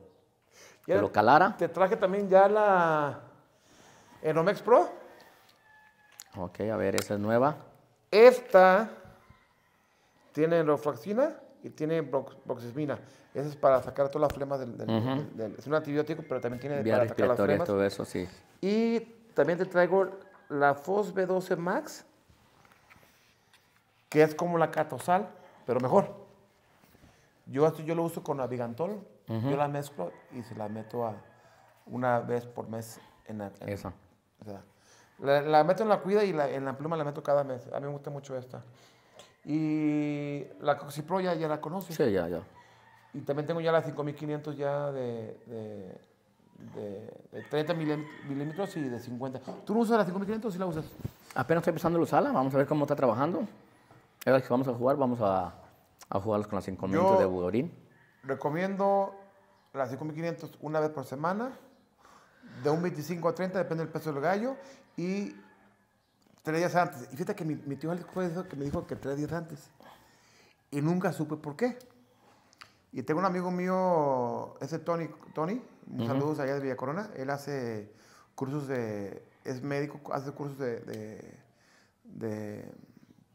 pero calara. Te traje también ya la Enomex Pro. Ok, a ver, esa es nueva. Esta tiene enrofloxina y tiene broxismina. Esa es para sacar todas las flemas del, es un antibiótico, pero también tiene para sacar las flemas. todo eso, sí. Y también te traigo la Fos 12 Max, que es como la catosal, pero mejor. Yo yo lo uso con la bigantol yo la mezclo y se la meto a una vez por mes en la. Esa. la, meto en la cuida y la, en la pluma la meto cada mes. A mí me gusta mucho esta. Y la Coxipro ya, ya la conoces. Sí, ya, ya. Y también tengo ya la 5500 ya de, de de, de, 30 milímetros y de 50. ¿Tú no usas la 5500 o si la usas? Apenas estoy empezando a usarla, vamos a ver cómo está trabajando. la que vamos a jugar, vamos a, a jugar con las 5500 de Budorín. Recomiendo las 5.500 una vez por semana, de un 25 a 30, depende del peso del gallo, y tres días antes. Y fíjate que mi, tío que me dijo que tres días antes. Y nunca supe por qué. Y tengo un amigo mío, ese Tony, Tony un saludos allá de Villa Corona, él hace cursos de, es médico, hace cursos de, de, de,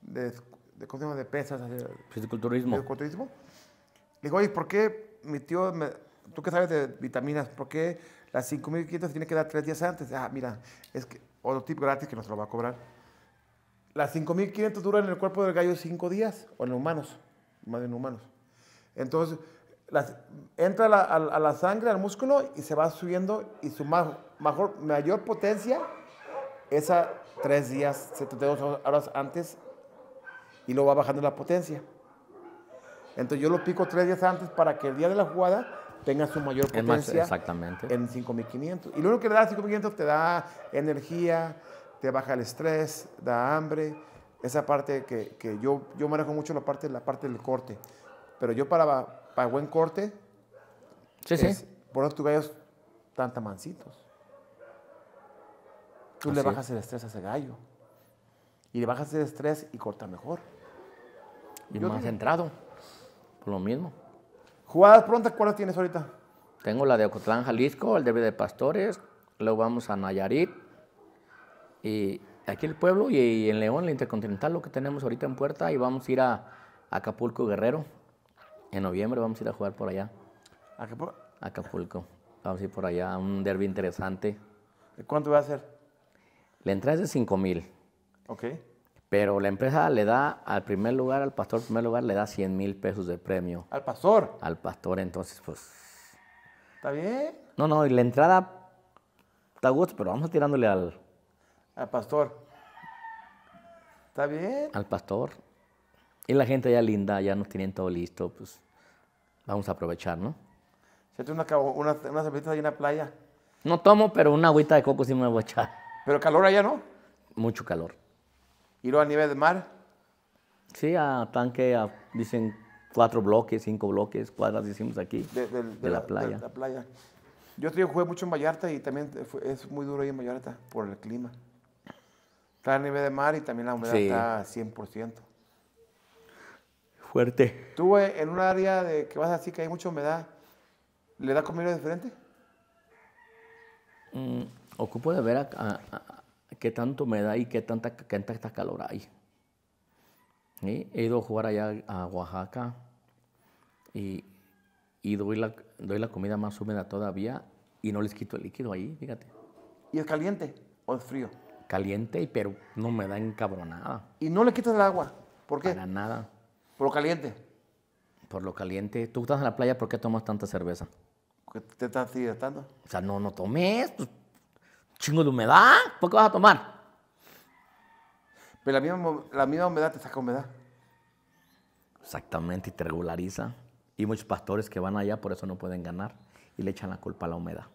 de, de ¿cómo De pesas. Fisiculturismo. Le digo, oye, ¿por qué mi tío, tú que sabes de vitaminas, por qué las 5500 tiene que dar tres días antes? Ah, mira, es que otro tip gratis que nos lo va a cobrar. Las 5500 duran en el cuerpo del gallo cinco días, o en humanos, más en humanos. Entonces, entra a, la sangre, al músculo, y se va subiendo, y su mayor potencia es a tres días, 72 horas antes, y luego va bajando la potencia. Entonces yo lo pico tres días antes para que el día de la jugada tenga su mayor potencia exactamente. en 5500. Y lo que le da 5500 te da energía, te baja el estrés, da hambre. Esa parte que, yo, manejo mucho la parte, la parte del corte. Pero yo para, para buen corte, sí, por eso tus gallos tan tamancitos. Tú le bajas el estrés a ese gallo. Y le bajas el estrés y corta mejor. Y más centrado. Por lo mismo. ¿Jugadas prontas cuáles tienes ahorita? Tengo la de Ocotlán, Jalisco, el derby de Pastores, luego vamos a Nayarit y aquí el pueblo y, en León, la Intercontinental, lo que tenemos ahorita en puerta y vamos a ir a, Acapulco Guerrero. En noviembre vamos a ir a jugar por allá. ¿Acapulco? Acapulco. Vamos a ir por allá un derby interesante. ¿Cuánto va a ser? La entrada es de 5 mil. Ok. Pero la empresa le da al primer lugar, al pastor, al primer lugar, le da 100 mil pesos de premio. ¿Al pastor? Al pastor, entonces, pues. ¿Está bien? No, no, y la entrada está gusto, pero vamos tirándole al. Al pastor. ¿Está bien? Al pastor. Y la gente ya linda, ya nos tienen todo listo, pues vamos a aprovechar, ¿no? ¿Se una, una, una cervecita ahí en playa? No tomo, pero una agüita de coco sí me voy a echar. ¿Pero calor allá no? Mucho calor. ¿Y a nivel de mar? Sí, a tanque, dicen cuatro bloques, cinco bloques, cuadras decimos aquí, de, la, playa. Yo jugué mucho en Vallarta y también es muy duro ahí en Vallarta por el clima. Está a nivel de mar y también la humedad está a 100%. Fuerte. ¿Tú eh, en un área de que vas así que hay mucha humedad, le da comida diferente? Mm, ocupo de ver a, qué tanto me da y qué tanta, qué tanta calor hay. He ido a jugar allá a Oaxaca y, doy, la, doy la comida más húmeda todavía y no les quito el líquido ahí, fíjate. ¿Y es caliente o es frío? Caliente, pero no me da encabronada. ¿Y no le quitas el agua? ¿Por qué? Para nada. ¿Por lo caliente? Por lo caliente. Tú estás en la playa, ¿por qué tomas tanta cerveza? ¿Te estás hidratando? O sea, no, no tomes. Pues, Chingo de humedad, ¿por qué vas a tomar? Pero la misma, humedad te saca humedad. Exactamente, y te regulariza. Y muchos pastores que van allá por eso no pueden ganar y le echan la culpa a la humedad.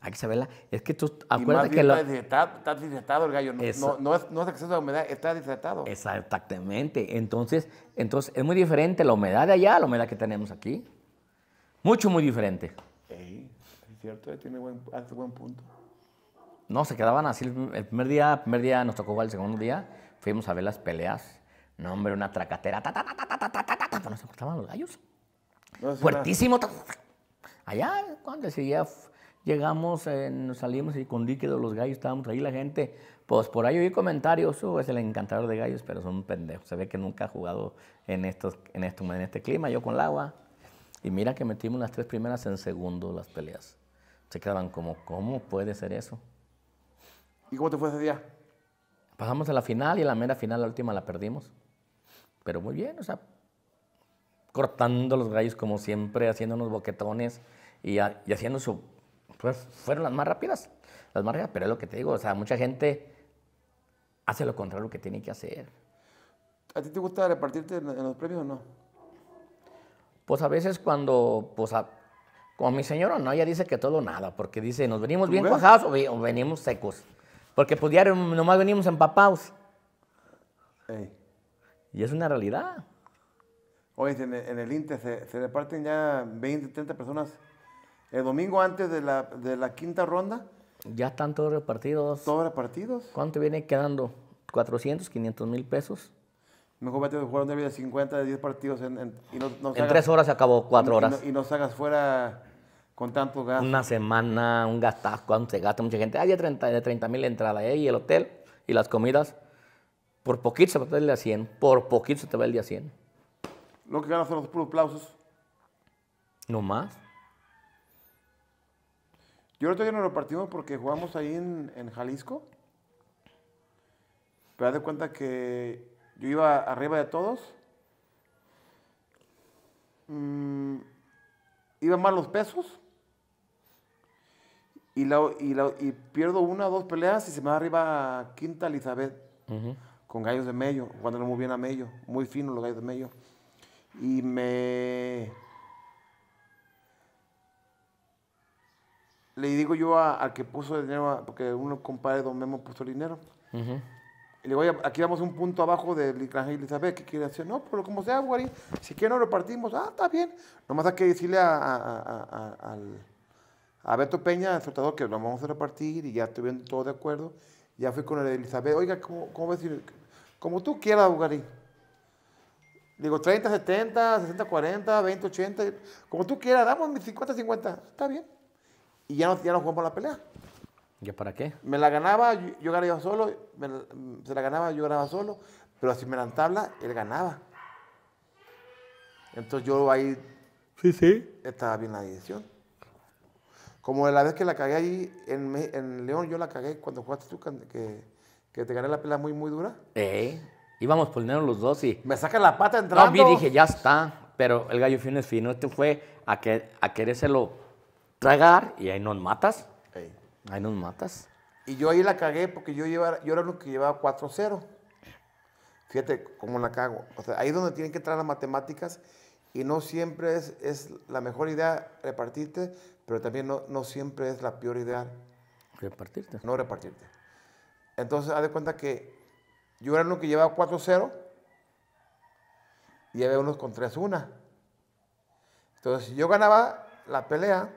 Hay que saberla. Es que tú acuérdate que. Lo... está deshidratado el gallo. No, no, es, no es, exceso de humedad, está deshidratado. Exactamente. Entonces, entonces, es muy diferente la humedad de allá a la humedad que tenemos aquí. Mucho, muy diferente. Sí, es cierto, eh, tiene hace buen punto no, se quedaban así el primer día, el primer día nos tocó jugar, el segundo día, fuimos a ver las peleas, no hombre, una tracatera, ta, ta, ta, ta, ta, ta, nos cortaban los gallos, fuertísimo, allá, cuando decía, llegamos, salimos y con líquido los gallos, estábamos ahí la gente, pues por ahí oí comentarios, es el encantador de gallos, pero son pendejo. se ve que nunca ha jugado en, estos, en, en este clima, yo con el agua, y mira que metimos las tres primeras en segundo las peleas, se quedaban como, ¿cómo puede ser eso? ¿Y cómo te fue ese día? Pasamos a la final y a la mera final, la última la perdimos. Pero muy bien, o sea, cortando los gallos como siempre, haciendo unos boquetones y, haciendo su... Pues fueron las más rápidas, las más rápidas, pero es lo que te digo, o sea, mucha gente hace lo contrario que tiene que hacer. ¿A ti te gusta repartirte en, los premios o no? Pues a veces cuando, pues a, como mi señora, no, ella dice que todo nada, porque dice, nos venimos bien cuajados o venimos secos. Porque pues diario nomás venimos empapados. Ey. Y es una realidad. Oye, en el, en INTE se, se, reparten ya 20, 30 personas. El domingo antes de la, quinta ronda. Ya están todos repartidos. ¿Todos repartidos? ¿Cuánto viene quedando? ¿400, 500 mil pesos? Mejor vete a jugar un derby de 50, de 10 partidos en, tres horas se acabó, cuatro horas. Y nos y no salgas fuera con tanto gasto. Una semana, un gastazo, se gasta mucha gente. Hay de 30 mil entradas, ¿eh? y el hotel y las comidas. Por poquito se te va el día 100, por poquito se te va el día 100. Lo que ganas son los puros aplausos. No más. Yo ahorita ya lo repartimos porque jugamos ahí en, Jalisco. Pero haz de cuenta que yo iba arriba de todos. Mm, iba iban mal los pesos y, pierdo una o dos peleas y se me va arriba Quinta Elizabeth con gallos de Mello, jugando muy bien a Mello, muy fino los gallos de Mello. Y me... Le digo yo al que puso el dinero, porque uno compadre donde hemos puso el dinero. Y le digo, aquí vamos un punto abajo de Elizabeth, que quiere hacer, no, pero como sea, Guarín, si quiere no lo partimos, ah, está bien. Nomás hay que decirle al a Beto Peña, el soltador, que lo vamos a repartir y ya estuvieron todos de acuerdo. Ya fui con el Elizabeth, oiga, ¿cómo, cómo decir? Como tú quieras, Bugarín. Digo, 30, 70, 60, 40, 20, 80, como tú quieras, damos 50, 50. Está bien. Y ya no, jugamos la pelea. ¿Ya para qué? Me la ganaba, yo, yo ganaba solo, se la ganaba, yo ganaba solo, pero así me la tabla, él ganaba. Entonces yo ahí. Sí, sí. Estaba bien la dirección. Como la vez que la cagué ahí en, en León, yo la cagué cuando jugaste tú, que, que te gané la pelea muy, muy dura. Eh, íbamos poniendo los dos y... Me saca la pata entrando. No, vi, dije, ya está. Pero el gallo fino es fino. Este fue a, que, a querérselo tragar y ahí nos matas. Ahí nos matas. Y yo ahí la cagué porque yo, yo era lo que llevaba 4-0. Fíjate cómo la cago. O sea, ahí es donde tienen que entrar las matemáticas y no siempre es, es la mejor idea repartirte, pero también no, siempre es la peor idea. Repartirte. No repartirte. Entonces, haz de cuenta que yo era uno que llevaba 4-0 y había unos con 3-1. Entonces, si yo ganaba la pelea,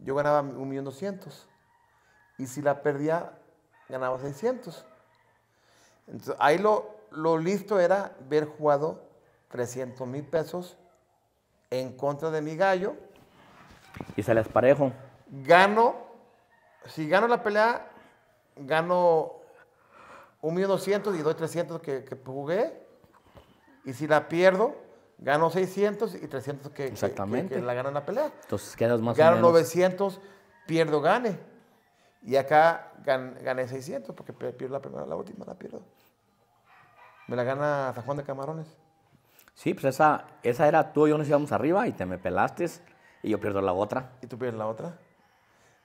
yo ganaba 1.200.000. Y si la perdía, ganaba 600. Entonces, ahí lo, lo listo era ver jugado 300.000 pesos en contra de mi gallo y se les parejo. Gano, si gano la pelea, gano 1.200 y doy 300 que, jugué. Y si la pierdo, gano 600 y 300 que, Exactamente. la ganan la pelea. Entonces quedas más Gano o 900, pierdo, gane. Y acá gané 600 porque pierdo la primera, la última la pierdo. Me la gana San Juan de Camarones. Sí, pues esa, esa era tú y yo nos íbamos arriba y te me pelaste. Y yo pierdo la otra. Y tú pierdes la otra.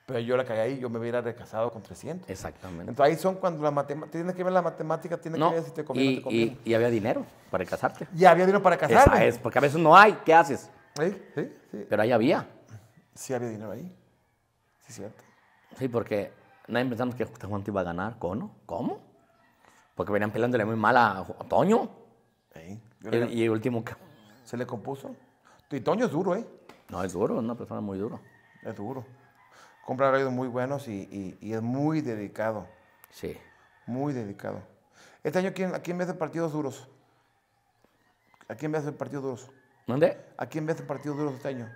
Pero yo la caí ahí, yo me hubiera recasado con 300. Exactamente. Entonces ahí son cuando la matemática, tienes que ver la matemática, tienes que ver si te conviene y, te Y, había dinero para casarte. Y había dinero para casarte. Esa es, porque a veces no hay, ¿qué haces? Sí, sí, sí. Pero ahí había. Sí había dinero ahí. Sí, cierto. Sí, porque nadie pensamos que Juan te iba a ganar. ¿Cómo? ¿Cómo? Porque venían pelándole muy mal a Toño. Y, y, el último. ¿Se le compuso? Y Toño es duro, ¿eh? No, es duro, es una persona muy duro. Es duro. Compra rayos muy buenos y, es muy dedicado. Sí. Muy dedicado. Este año, ¿quién, ¿a quién ves de partidos duros? ¿A quién ves de partidos duros? ¿Dónde? ¿A quién ves de partidos duros este año?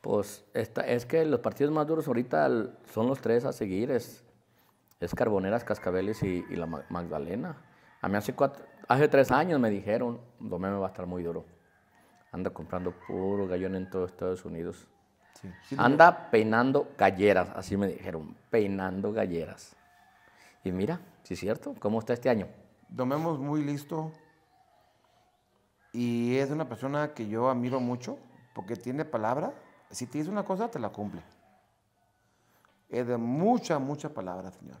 Pues esta, es que los partidos más duros ahorita son los tres a seguir. Es, es Carboneras, Cascabeles y, la Magdalena. A mí hace, hace tres años me dijeron, Domé me va a estar muy duro anda comprando puro gallón en todo Estados Unidos. anda peinando galleras, así me dijeron, peinando galleras. Y mira, si es cierto, ¿cómo está este año? Domemos muy listo y es una persona que yo admiro mucho porque tiene palabra. Si te dice una cosa, te la cumple. Es de mucha, mucha palabra, señor.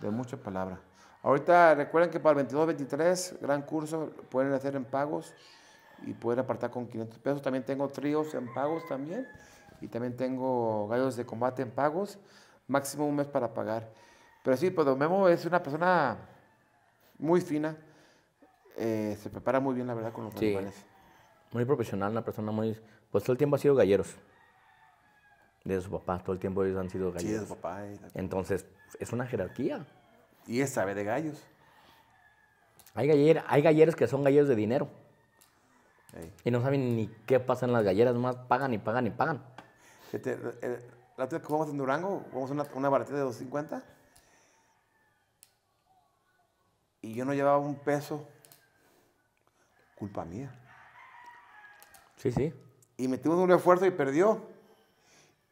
De mucha palabra. Ahorita recuerden que para el 22-23, gran curso, pueden hacer en pagos y poder apartar con 500 pesos. También tengo tríos en pagos también y también tengo gallos de combate en pagos, máximo un mes para pagar. Pero sí, pues Memo es una persona muy fina, eh, se prepara muy bien la verdad con los sí. Muy profesional, una persona muy... Pues todo el tiempo ha sido galleros. De su papá, todo el tiempo ellos han sido galleros. papá. Entonces, es una jerarquía. Y es sabe de gallos. Hay, galler, hay galleros que son galleros de dinero. Y no saben ni qué pasa en las galleras, más pagan y pagan y pagan. Eh, la otra que vamos en Durango, vamos a una baratita de 250. Y yo no llevaba un peso. Culpa mía. Sí, sí. Y metimos un refuerzo y perdió.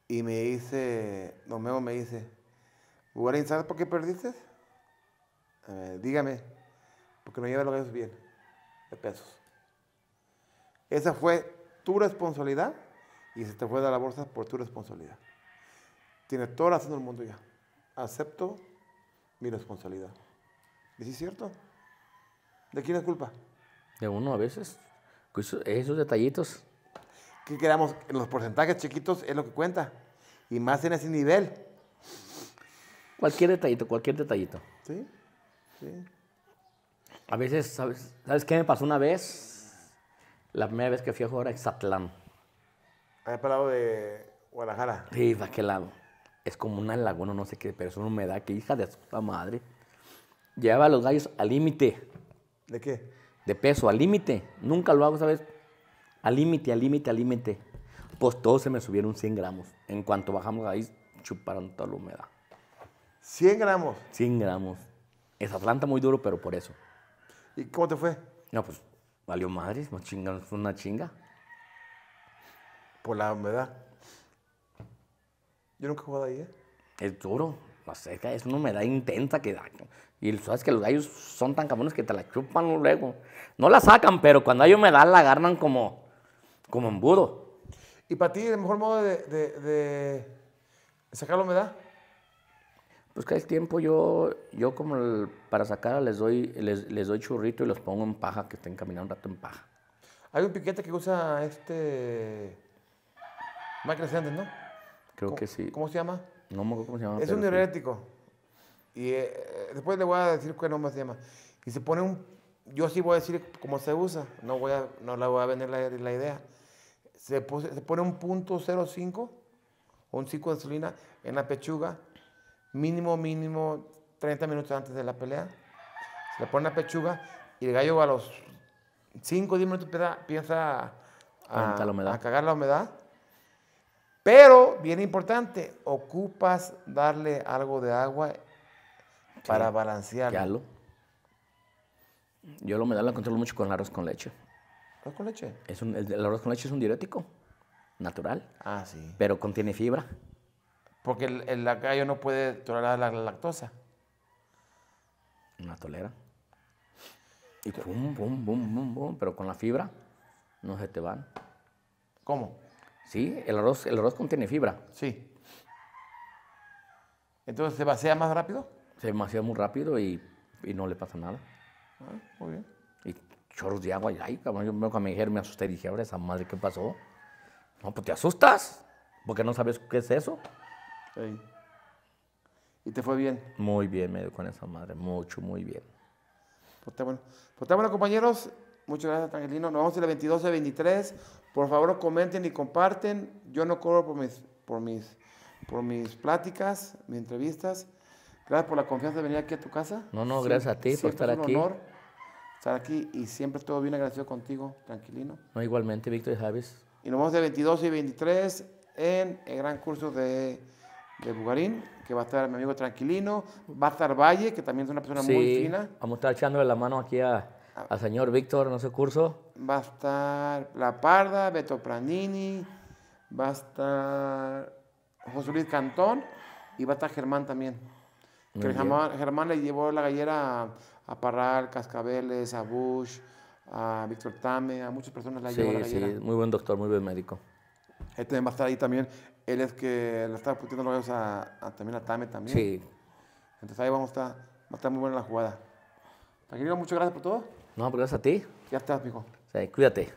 Y me dice, Domeo me dice, ¿sabes por qué perdiste? Eh, dígame, porque no lleva los pesos bien, de pesos. Esa fue tu responsabilidad y se te fue de la bolsa por tu responsabilidad. Tienes todo razón del mundo ya. Acepto mi responsabilidad. ¿Y es cierto? ¿De quién es culpa? De uno a veces. Esos detallitos. Que queramos, los porcentajes chiquitos es lo que cuenta. Y más en ese nivel. Cualquier detallito, cualquier detallito. Sí, sí. A veces, ¿sabes, ¿sabes qué me pasó una vez? la primera vez que fui a jugar a Exatlán. Ah, para el de Guadalajara. Sí, para aquel lado. Es como una laguna, no sé qué, pero es una humedad que hija de su madre. Llevaba a los gallos al límite. ¿De qué? De peso, al límite. Nunca lo hago, ¿sabes? Al límite, al límite, al límite. Pues todos se me subieron 100 gramos. En cuanto bajamos ahí, chuparon toda la humedad. ¿100 gramos? 100 gramos. Es Atlanta muy duro, pero por eso. ¿Y cómo te fue? No, pues Valió madres, más chinga, una chinga. Por la humedad. Yo nunca he jugado ahí, ¿eh? Es duro, la seca es una humedad intensa que da. Y sabes que los gallos son tan cabrones que te la chupan luego. No la sacan, pero cuando hay humedad la agarran como, como embudo. ¿Y para ti el mejor modo de sacar la humedad? Pues cada tiempo yo, yo como para sacar les doy, les, les, doy churrito y los pongo en paja, que estén caminando un rato en paja. Hay un piquete que usa este... más creciente, ¿no? Creo que sí. ¿Cómo se llama? No me acuerdo cómo se llama. Es un diurético. Y eh, eh, después le voy a decir qué nombre se llama. Y se pone un... Yo sí voy a decir cómo se usa. No, voy a, no la voy a vender la, idea. Se, se pone un punto 05 o un 5 de insulina en la pechuga mínimo, mínimo 30 minutos antes de la pelea. Se le pone la pechuga y el gallo a los 5 o 10 minutos piensa a, la a cagar la humedad. Pero, bien importante, ocupas darle algo de agua para balancearlo. Yo la humedad la controlo mucho con el arroz con leche. ¿Arroz con leche? el, el arroz con leche es un diurético natural. Ah, Pero contiene fibra. Porque el, el lacayo no puede tolerar la, lactosa. No tolera. Y pum, pum, pum, pum, pum, pero con la fibra no se te van. ¿Cómo? Sí, el arroz, el arroz contiene fibra. Sí. Entonces se vacía más rápido. Se vacía muy rápido y, no le pasa nada. Ah, muy bien. Y chorros de agua. Y, ay, yo me, me asusté. Dije, ahora esa madre, ¿qué pasó? No, pues te asustas. Porque no sabes qué es eso. ¿Y te fue bien? Muy bien, medio con esa madre, mucho, muy bien. Pues está bueno. Pues bueno, compañeros. Muchas gracias, Tranquilino. Nos vamos a la 22 y 23. Por favor, comenten y comparten. Yo no cobro por mis, por mis, por mis pláticas, mis entrevistas. Gracias por la confianza de venir aquí a tu casa. No, no, gracias a ti por estar es un aquí. estar aquí y siempre todo bien agradecido contigo, Tranquilino. No, igualmente, Víctor y Javis. Y nos vamos de 22 y 23 en el gran curso de de Bugarín, que va a estar mi amigo Tranquilino, va a estar Valle, que también es una persona muy fina. Vamos a estar echándole la mano aquí a, ah. al señor Víctor no sé curso. Va a estar La Parda, Beto Pranini, va a estar José Luis Cantón y va a estar Germán también. Germán, le llevó la gallera a, a Parral, Cascabeles, a Bush, a Víctor Tame, a muchas personas la llevó la gallera. Sí, muy buen doctor, muy buen médico. Este va a estar ahí también. Él es que le está putiendo los a, a, también a Tame también. Sí. Entonces ahí vamos a estar, va a estar muy buena la jugada. Tranquilo, muchas gracias por todo. No, pero pues gracias a ti. Ya estás, mijo. Sí, cuídate.